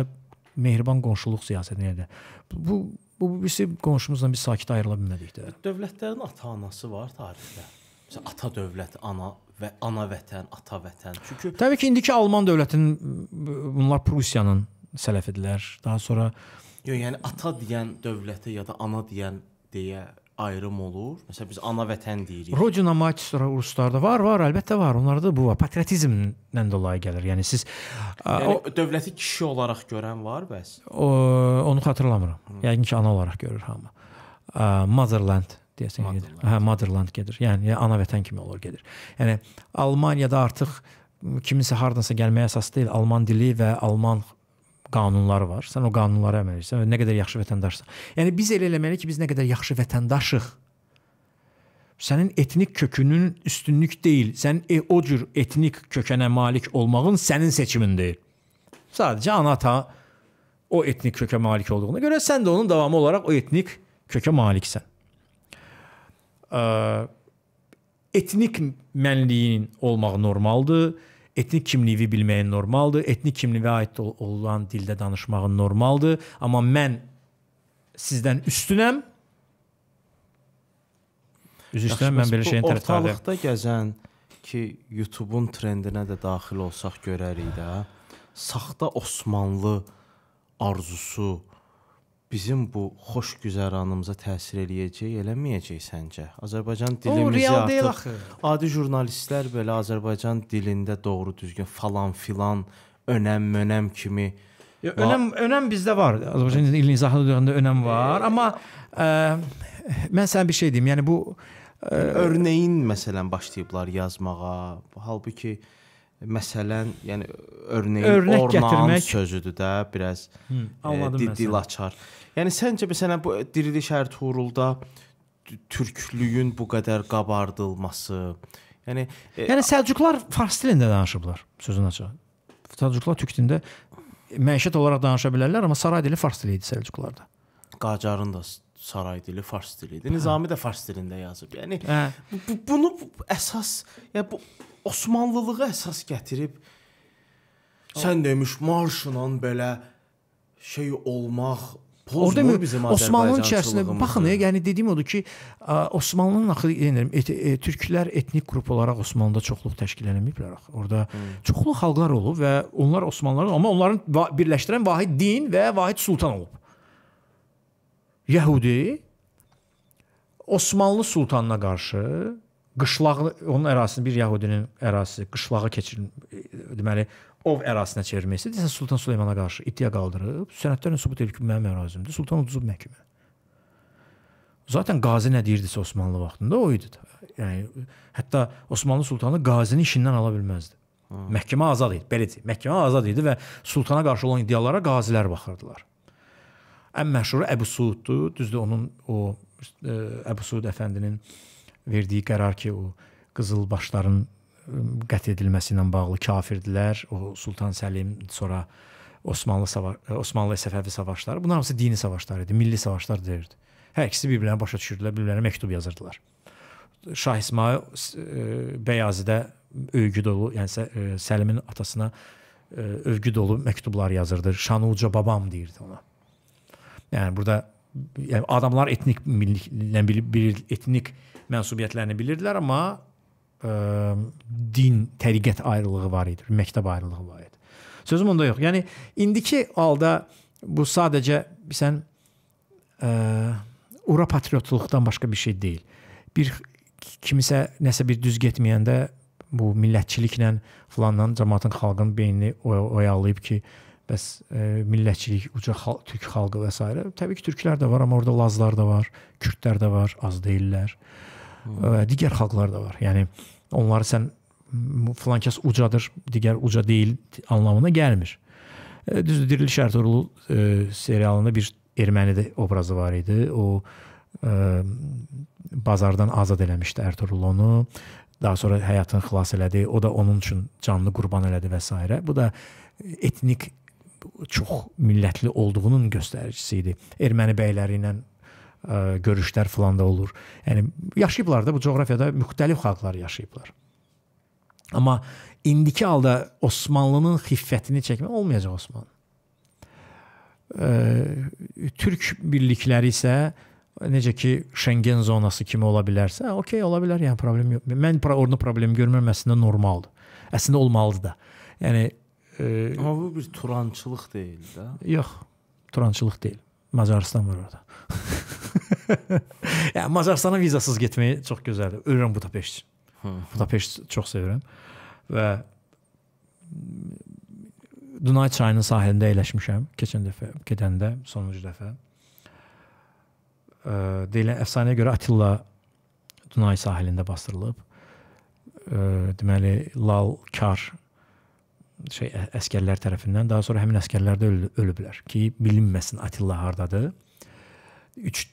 mehriban qonşuluq siyasətinə də. Bu Bu birisi qonşumuzla biz sakit ayrıla bilmədik də. Dövlətlərin ata-anası var tarixdə. Məsələn, ata dövlət, ana və ana vətən, ata vətən. Çünki Təbii ki, indiki Alman dövlətinin bunlar Prusiyanın sələfidilər. Daha sonra Yox, yəni ata deyən dövlətə ya da ana deyən deyə ayrım olur? Məsələn biz ana vətən deyirik. Rodina mać ruslarda var, var, əlbəttə var. Onlarda bu var. Patriotizmdən dolayı gəlir. Yəni siz yəni, o, dövləti kişi olaraq görən var bəs. O, onu xatırlamıram. Hı. Yəqin ki, ana olaraq görür hamı. Motherland deyəsən gedir. Hə, Motherland gedir. Yəni ana vətən kimi olur gedir. Yəni Almaniyada artıq kiminsə hardansa gəlməyə əsas deyil, alman dili və alman qanunları var. Sən o qanunlara əməl edirsən və nə qədər yaxşı vətəndaşsan. Yəni biz elə eləməliyik ki, biz nə qədər yaxşı vətəndaşıq. Sənin etnik kökünün üstünlük deyil. Sən e, o cür etnik kökənə malik olmağın sənin seçimin deyil. Sadəcə ana-ata o etnik kökə malik olduğuna görə sən də onun davamı olaraq o etnik kökə maliksən. Ə, etnik mənliyin olmağı normaldır etnik kimliyi bilməyin normaldır, etnik kimliyə aid olan dildə danışmağın normaldır, amma mən sizdən üstünəm. Üzr istəyirəm, mən belə şeyin tərəfdarıyam. Ortalıqda gəzən ki, YouTube-un trendinə də daxil olsaq görərik də, saxta Osmanlı arzusu bizim bu xoş güzəranımıza təsir eləyəcək, eləməyəcək səncə? Azərbaycan dilimizi o, artıq adi jurnalistlər belə Azərbaycan dilində doğru düzgün falan filan önəm önəm kimi Ya, önəm önəm bizdə var. Azərbaycan dilinin izahı dövründə önəm var, amma ə, e, mən sənə bir şey deyim. Yəni bu ə, e, örnəyin məsələn başlayıblar yazmağa. Halbuki ə, məsələn, yəni örneğin Örnek orman gətirmək... sözüdür də, biraz Hı, e, dil açar. Yəni səncə məsələn bu diriliş Ərtuğrulda türklüyün bu qədər qabardılması, yəni e, yəni Səlcuqlar fars dilində danışıblar, sözün açığı. Səlcuqlar türk dilində məişət olaraq danışa bilərlər, amma saray dili fars dili idi Səlcuqlarda. Qacarın da saray dili fars dili idi. Nizami də fars dilində yazıb. Yəni hə. bu, bunu bu, əsas, yəni bu Osmanlılığa əsas gətirib sən demiş marşla belə şey olmaq Orda mü bizim Osmanlının içərisində baxın, yəni dediyim odur ki, Osmanlının axı deyirəm, et, e, türklər etnik qrup olaraq Osmanlıda çoxluq təşkillənməyiblər axı. Orda hmm. çoxlu xalqlar olub və onlar Osmanlıların, amma onların birləşdirən vahid din və vahid sultan olub. Yəhudi Osmanlı sultanına qarşı qışlağı onun ərazisini bir Yəhudinin ərazisi qışlağa keçirin deməli ov ərazisinə çevirməsi desə Sultan Süleymana qarşı iddia qaldırıb sənədlərlə sübut edib ki, mənim ərazimdir. Sultan uduzub məhkəmə. Zaten Qazi nə deyirdisə Osmanlı vaxtında o idi. Yəni hətta Osmanlı sultanı Qazini işindən ala bilməzdi. Hı. Hə. Məhkəmə azad idi, belə deyək. Məhkəmə azad idi və sultana qarşı olan iddialara qazilər baxırdılar. Ən məşhuru Əbu Suuddur. Düzdür, onun o e, Əbu Suud əfəndinin verdiyi qərar ki, o qızılbaşların e, qət edilməsi ilə bağlı kafirdilər. O Sultan Səlim sonra Osmanlı savaş e, Osmanlı Səfəvi savaşları. Bunlar hamısı dini savaşlar idi, milli savaşlar deyirdi. Hər ikisi bir-birinə başa düşürdülər, bir-birinə məktub yazırdılar. Şah İsmail e, Bəyazidə övgü dolu, yəni Səlimin atasına e, övgü dolu məktublar yazırdı. Şanuca babam deyirdi ona. Yəni burada yəni adamlar etnik milliklə bilir, etnik mənsubiyyətlərini bilirdilər, amma ə, e, din, təriqət ayrılığı var idi, məktəb ayrılığı var idi. Sözüm onda yox. Yəni indiki halda bu sadəcə sən ə, e, ura patriotluqdan başqa bir şey deyil. Bir kimisə nəsə bir düz getməyəndə bu millətçiliklə falandan cəmaatın xalqın beynini oyalayıb ki, bəs e, millətçilik, uca xalq, türk xalqı və s. təbii ki, türklər də var, amma orada lazlar da var, kürdlər də var, az deyillər. Hmm. E, digər xalqlar da var. Yəni onları sən filan kəs ucadır, digər uca deyil anlamına gəlmir. E, düzdür, Diriliş Ərtuğrulu e, serialında bir erməni də obrazı var idi. O ə, e, bazardan azad eləmişdi Ertuğrul onu. Daha sonra həyatını xilas elədi. O da onun üçün canlı qurban elədi və s. Bu da etnik çox millətli olduğunun göstəricisi idi. Erməni bəyləri ilə ə, e, görüşlər filan da olur. Yəni yaşayıblar da bu coğrafiyada müxtəlif xalqlar yaşayıblar. Amma indiki halda Osmanlının xiffətini çəkmək olmayacaq Osman. Ə, e, Türk birlikləri isə necə ki Şengen zonası kimi ola bilərsə, hə, okey ola bilər, yəni problem yox. Mən orada problem görmürəm, əslində normaldır. Əslində olmalıdır da. Yəni E, Amma bu bir turançılıq deyil də. Yox, turançılıq deyil. Macarıstan var orada. yəni Macarıstana vizasız getməyi çox gözəldir. Ölürəm Budapeşt. Budapeşt çox sevirəm və Dunay çayının sahilində əyləşmişəm keçən dəfə, gedəndə sonuncu dəfə. E, deyilən əfsanəyə görə Atilla Dunay sahilində basdırılıb. E, deməli Lal Kar şey e, əskərlər tərəfindən, daha sonra həmin əskərlər də öl ölüblər ki, bilinməsin Atilla hardadır. 3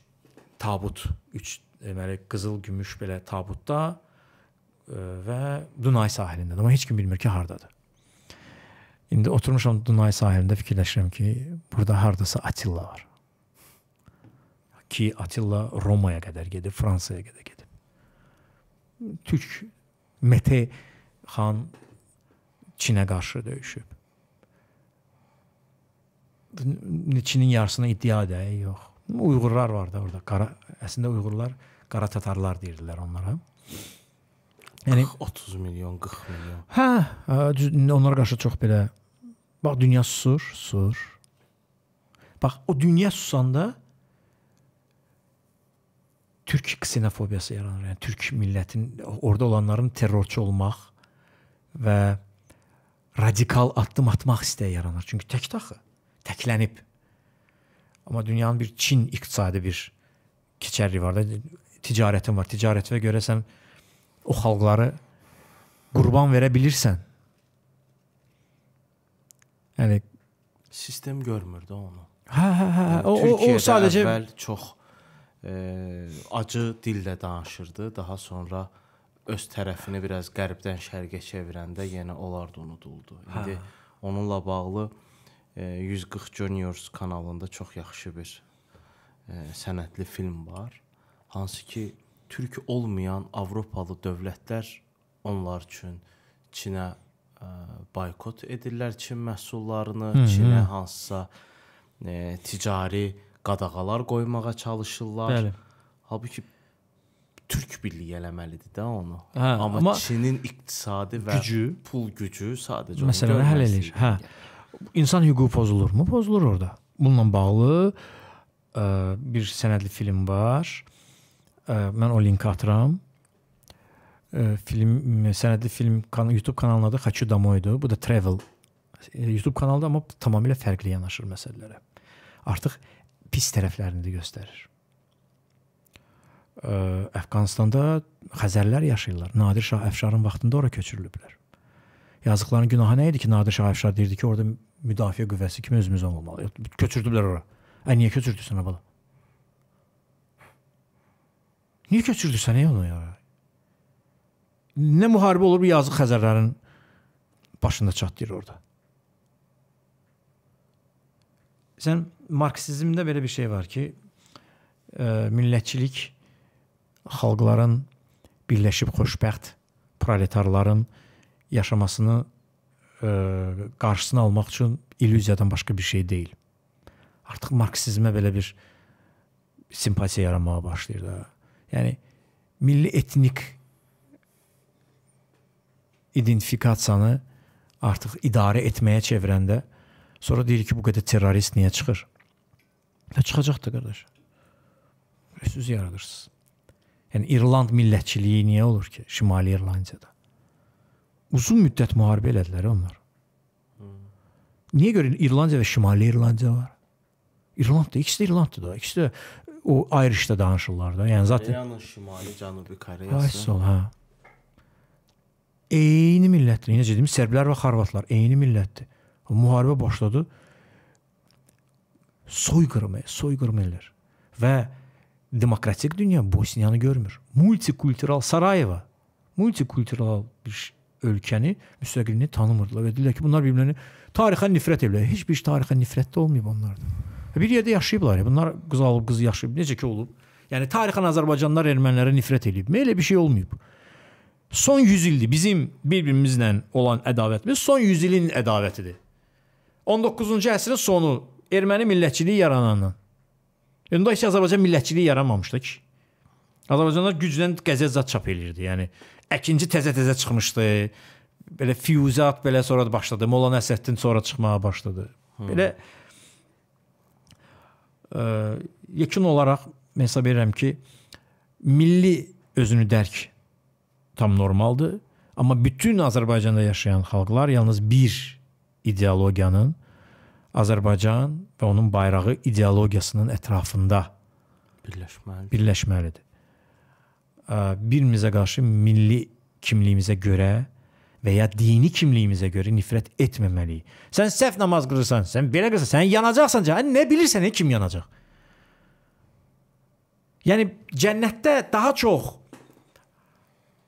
tabut, 3 deməli qızıl gümüş belə tabutda e, və Dunay sahilində. Amma heç kim bilmir ki, hardadır. İndi oturmuşam Dunay sahilində fikirləşirəm ki, burada hardasa Atilla var. Ki Atilla Romaya qədər gedib, Fransaya qədər gedib. Türk Mete xan Çinə qarşı döyüşüb. Çinin yarısına iddia edə, yox. Uyğurlar var da orada. Qara əslində Uyğurlar qara tatarlar deyirdilər onlara. Yəni 30 milyon, 40 milyon. Hə, hə onlara qarşı çox belə bax dünya susur, susur. Bax o dünya susanda Türk ksenofobiyası yaranır. Yəni Türk millətin orada olanların terrorçu olmaq və radikal addım atmaq istəyi yaranır. Çünki təkdə axı, təklənib. Amma dünyanın bir Çin iqtisadi bir keçərliyi var da ticarətin var. Ticarətə görə sən o xalqları qurban verə bilirsən. Yəni sistem görmür də onu. Hə hə hə. hə. Yəni, o, Türkiyədə o, o sadəcə əvvəl çox e, acı dillə danışırdı, daha sonra e, öz tərəfini biraz qərbdən şərqə çevirəndə yenə onlar da unuduldu. Hə. İndi hə. onunla bağlı e, 140 Juniors kanalında çox yaxşı bir e, sənətli film var. Hansı ki, türk olmayan Avropalı dövlətlər onlar üçün Çinə ə, e, boykot edirlər Çin məhsullarını, Hı -hı. Çinə hansısa ə, e, ticari qadağalar qoymağa çalışırlar. Bəli. Halbuki Türk birliyi eləməlidir də onu. Hə, amma, amma Çinin iqtisadi və gücü, pul gücü sadəcə məsələni həll eləyir. Hə. İnsan hüququ pozulurmu? Pozulur orada. Bununla bağlı ə, e, bir sənədli film var. Ə, e, mən o linki atıram. Ə, e, film sənədli film kan YouTube kanalında da Haçı Damoydu. Bu da Travel YouTube kanalda amma tamamilə fərqli yanaşır məsələlərə. Artıq pis tərəflərini də göstərir ə, Əfqanistanda Xəzərlər yaşayırlar. Nadir Şah Əfşarın vaxtında ora köçürülüblər. Yazıqların günahı nə idi ki, Nadir Şah Əfşar deyirdi ki, orada müdafiə qüvvəsi kimi özümüz olmalıyıq. Köçürdüblər ora. Ə niyə köçürdüsən abala? Niyə köçürdüsən ey onu ya? Nə müharibə olur bu yazıq Xəzərlərin başında çatdırır orada. Sən marksizmdə belə bir şey var ki, ə, millətçilik xalqların birləşib xoşbəxt proletarların yaşamasını ə, e, qarşısını almaq üçün illüziyadan başqa bir şey deyil. Artıq marksizmə belə bir simpatiya yaranmağa başlayır da. Yəni milli etnik identifikasiyanı artıq idarə etməyə çevirəndə sonra deyir ki, bu qədər terrorist niyə çıxır? Və hə, çıxacaq da qardaş. Siz yaradırsınız. Yəni İrland millətçiliyi niyə olur ki, Şimali İrlandiyada? Uzun müddət müharibə elədilər onlar. Hmm. Niyə görə İrlandiya və Şimali İrlandiya var? İrlandda ikisi də İrlanddır da. İkisi də o ayrışda danışırlar da. Yəni zaten Koreyanın şimali, cənubi Koreyası. Ay, hə. Eyni millətdir. Necə deyim, sərblər və xorvatlar eyni millətdir. Müharibə başladı. Soyqırımı, soyqırım ellər. Və demokratik dünya Bosniyanı görmür. Multikultural Sarayevo multikultural bir ölkəni müstəqilini tanımırdılar və deyirlər ki, bunlar bir-birlərini tarixə nifrət edirlər. Heç bir tarixə nifrət də olmayıb onlarda. Bir yerdə yaşayıblar. Ya. Bunlar qız alıb, qız yaşayıb. Necə ki olub? Yəni tarixən Azərbaycanlılar ermənilərə nifrət eləyibmi? Elə bir şey olmayıb. Son 100 ildir bizim bir-birimizlə olan ədavətimiz son 100 ilin ədalətidir. 19-cu əsrin sonu erməni millətçiliyi yarananın Onda isə Azərbaycan millətçiliyi yaranmamışdı ki. Azərbaycanlar güclə qəzet çap elirdi. Yəni əkinci təzə-təzə çıxmışdı. Belə Füyuzat belə sonra da başladı. Molla Nəsrəddin sonra çıxmağa başladı. Belə ə, e, yekun olaraq mən hesab edirəm ki, milli özünü dərk tam normaldır. Amma bütün Azərbaycanda yaşayan xalqlar yalnız bir ideologiyanın Azərbaycan və onun bayrağı ideologiyasının ətrafında birləşməlidir. Birləşməlidir. Birimizə qarşı milli kimliyimizə görə və ya dini kimliyimizə görə nifrət etməməliyik. Sən səhv namaz qılırsan, sən belə qılırsan, sən yanacaqsan. Cəhənnə nə bilirsən, kim yanacaq? Yəni cənnətdə daha çox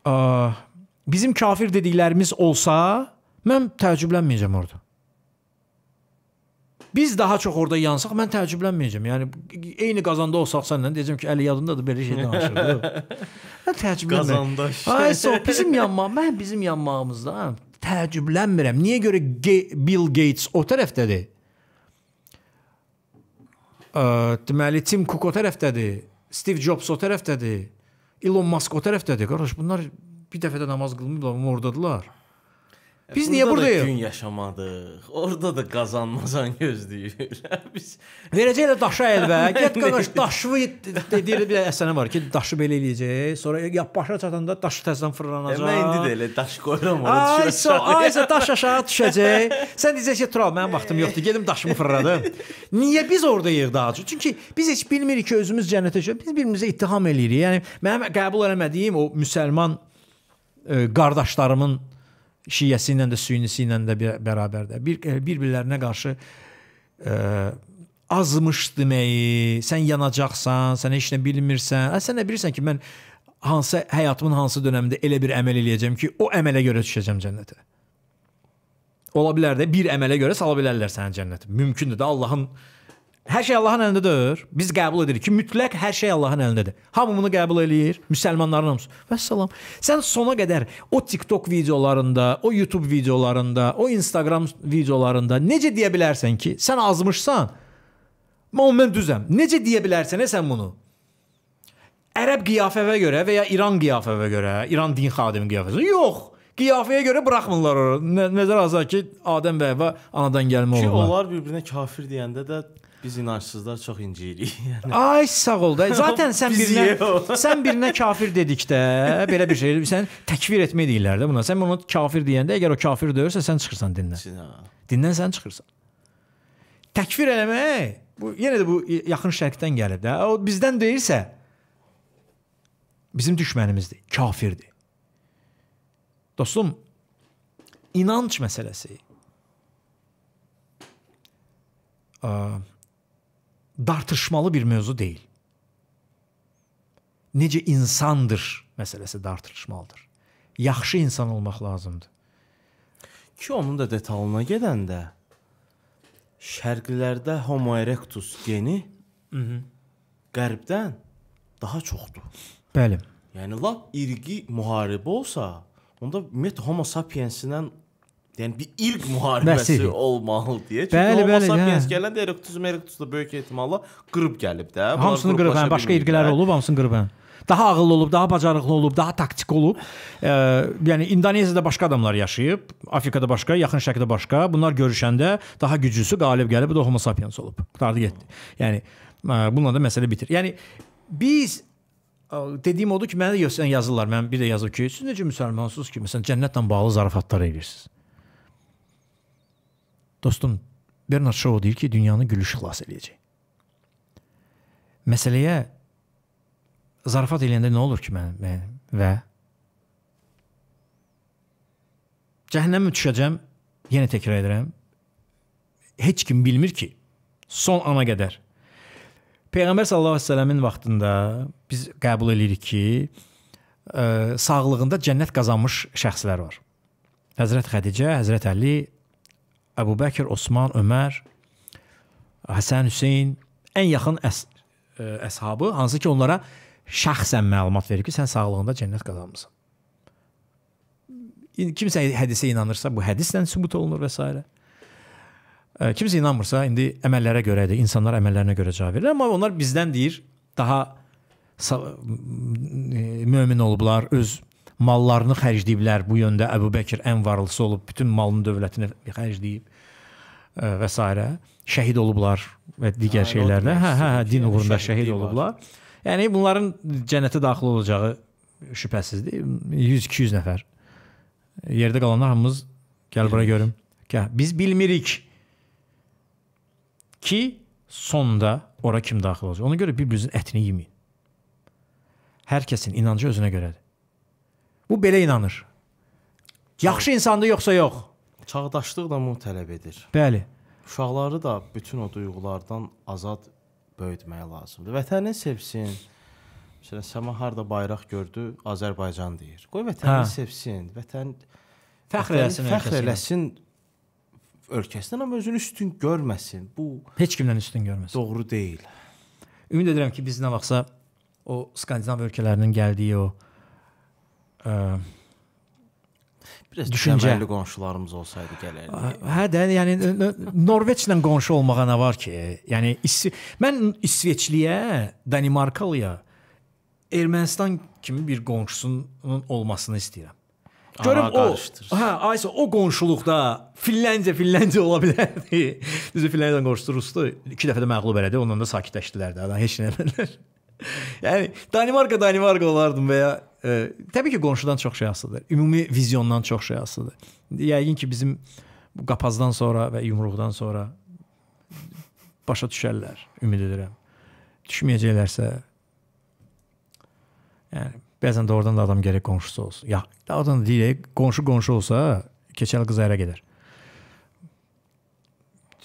ə, bizim kafir dediklərimiz olsa, mən təəccüblənməyəcəm orada. Biz daha çox orada yansaq mən təəccüblənməyəcəm. Yəni eyni qazanda olsaq səndən deyəcəm ki, əli yadındadır belə şey danışırdı. Mən təəccüblənmirəm. Qazanda. Ay, so, bizim yanma, mən bizim yanmağımızdan təəccüblənmirəm. Niyə görə Ge Bill Gates o tərəfdədir? Ə, deməli Tim Cook o tərəfdədir. Steve Jobs o tərəfdədir. Elon Musk o tərəfdədir. Qardaş, bunlar bir dəfə də namaz qılmayıblar, amma ordadılar. Biz burada niyə buradayıq? Burada gün yaşamadıq. Orada da qazanmazan gözləyir. Biz verəcəklər daşa elbə. Get qardaş daşvı deyir bir əsənə var ki, daşı belə eləyəcək. Sonra ya başa çatanda daşı təzədən fırlanacaq. Mən indi də elə daş qoyuram ora düşür. Ay, so, ay, so, daş aşağı düşəcək. Sən deyəcəksən ki, "Tural, mənim vaxtım yoxdur. Gedim daşımı fırladım." Niyə biz ordayıq daha çox? Çünki biz heç bilmirik ki, özümüz cənnətə düşürük. Biz bir-birimizə ittiham eləyirik. Yəni mənim qəbul eləmədiyim o müsəlman ə, e, qardaşlarımın şiyəsi ilə də sünnisi ilə də bərabərdir. Bir e, bir-birlərinə qarşı ə, e, azmış deməyi, sən yanacaqsan, sən heç nə bilmirsən. Ə, sən nə bilirsən ki, mən hansı həyatımın hansı dövründə elə bir əməl eləyəcəm ki, o əmələ görə düşəcəm cənnətə. Ola bilər də bir əmələ görə sala bilərlər səni cənnətə. Mümkündür də Allahın Hər şey Allahın əlindədir. Biz qəbul edirik ki, mütləq hər şey Allahın əlindədir. Hamı bunu qəbul eləyir, müsəlmanların hamısı. Vəssalam. Sən sona qədər o TikTok videolarında, o YouTube videolarında, o Instagram videolarında necə deyə bilərsən ki, sən azmışsan? Mən mən düzəm. Necə deyə bilərsən e, sən bunu? Ərəb qiyafəvə görə və ya İran qiyafəvə görə, İran din xadimi qiyafəsinə yox. Qiyafəyə görə buraxmırlar ora. Nəzərə alsaq ki, Adəm və Həvva anadan gəlmə olublar. Ki onlar bir-birinə kafir deyəndə də Biz inançsızlar çox inciyirik. Yəni. Ay sağ ol da. Zaten sən birinə sən birinə kafir dedikdə belə bir şey sən təkfir etmə deyirlər də buna. Sən onu kafir deyəndə əgər o kafir deyirsə sən çıxırsan dindən. Dindən sən çıxırsan. Təkfir eləmək bu yenə də bu yaxın şərqdən gəlib də. O bizdən deyilsə bizim düşmənimizdir, kafirdir. Dostum, inanc məsələsi. Ə, dartışmalı bir mövzu deyil. Necə insandır məsələsi dartışmalıdır. Yaxşı insan olmaq lazımdır. Ki onun da detalına gedəndə şərqlilərdə Homo erectus geni Hı -hı. qərbdən daha çoxdur. Bəli. Yəni lap irqi müharibə olsa, onda ümumiyyətlə Homo sapiensindən Yəni bir ilk müharibəsi Nəsir. olmalı deyə. Çünki bəli, bəli, Sapiens gələn də Erectus, Erectus da böyük ehtimalla qırıb gəlib də. Bunlar hamısını qırıb, hə, başqa irqlər olub, hamısını qırıb. Hə. Daha ağıllı olub, daha bacarıqlı olub, daha taktik olub. E, yəni İndoneziyada başqa adamlar yaşayıb, Afrikada başqa, Yaxın Şərqdə başqa. Bunlar görüşəndə daha güclüsü qalib gəlib, bu da Homo sapiens olub. Qurtardı getdi. Yəni e, bununla da məsələ bitir. Yəni biz e, dediyim odur ki, mənə də yəni yazırlar. Mən bir də yazıb ki, siz necə müsəlmansınız ki, məsələn, cənnətlə bağlı zarafatlar edirsiniz. Dostum, Bernard Shaw deyir ki, dünyanı gülüş xilas eləyəcək. Məsələyə zarafat eləyəndə nə olur ki, mən, mən və cəhənnəmə düşəcəm, yenə təkrar edirəm. Heç kim bilmir ki, son ana qədər. Peyğəmbər sallallahu əleyhi və səlləmin vaxtında biz qəbul edirik ki, ə, e, sağlığında cənnət qazanmış şəxslər var. Həzrət Xədicə, Həzrət Əli, Əbu Bəkir, Osman, Ömər, Həsən, Hüseyn ən yaxın əs ə, e, əshabı, hansı ki onlara şəxsən məlumat verib ki, sən sağlığında cənnət qazanmısan. Kimsə hədisə inanırsa, bu hədislə sübut olunur və s. E, kimsə inanmırsa, indi əməllərə görədir. İnsanlar əməllərinə görə cavab verir, amma onlar bizdən deyir, daha mümin olublar, öz mallarını xərcləyiblər bu yöndə. Əbu Bəkir ən varlısı olub, bütün malını dövlətinə xərcləyib e, və s. şəhid olublar və digər hə, şeylərdə. Hə, hə, hə, din uğrunda şəhid olublar. Yəni bunların cənnətə daxil olacağı şübhəsizdir. 100-200 nəfər. Yerdə qalanlar hamımız gəl bura görüm. Gəl. Biz bilmirik ki, sonda ora kim daxil olacaq. Ona görə bir-birinizin ətini yeməyin. Hər kəsin inancı özünə görədir. Bu belə inanır. Yaxşı insandır yoxsa yox? Çağdaşlıq da bunu tələb edir. Bəli. Uşaqları da bütün o duyğulardan azad böyütmək lazımdır. Vətəni sevsin. Məsələn, Səma harda bayraq gördü, Azərbaycan deyir. Qoy vətənini hə. sevsin, vətən fəxr eləsin, fəxr eləsin ölkəsindən, amma özünü üstün görməsin. Bu heç kimdən üstün görməsin. Doğru deyil. Ümid edirəm ki, biz nə vaxtsa o Skandinav ölkələrinin gəldiyi o ə, Biraz düşüncə qonşularımız olsaydı gələrdik. Hə də, yəni Norveçlə qonşu olmağa nə var ki? Yəni İs mən İsveçliyə, Danimarkalıya Ermənistan kimi bir qonşusunun olmasını istəyirəm. Görüm o, hə, aysa o qonşuluqda Finlandiya Finlandiya ola bilərdi. Düzü Finlandiya qonşusu Rusdu. 2 dəfə də məğlub elədi, ondan da sakitləşdilər də. Heç nə eləmədilər. yəni Danimarka Danimarka olardım və ya ə, e, təbii ki, qonşudan çox şey asılıdır. Ümumi vizyondan çox şey asılıdır. Yəqin ki, bizim bu qapazdan sonra və yumruqdan sonra başa düşərlər, ümid edirəm. Düşməyəcəklərsə yəni bəzən doğrudan da adam gərək qonşusu olsun. Ya, doğrudan da deyək, qonşu qonşu olsa, keçəl qız ərə gedər.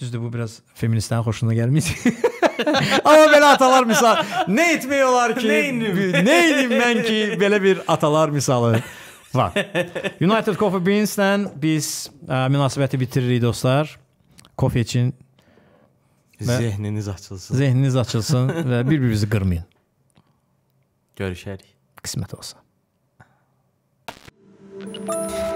Düzdür, bu biraz feministlərin xoşuna gəlməyəcək. Ama böyle atalar misal. Ne etmiyorlar ki? Neyinim? Neyinim ben ki? böyle bir atalar misalı var. United Coffee Beans'dən biz ə, e, münasibəti bitiririk dostlar. Kofe için zihniniz Zehniniz açılsın. zehniniz açılsın və bir-birinizi qırmayın. Görüşərik. olsun. Thank you.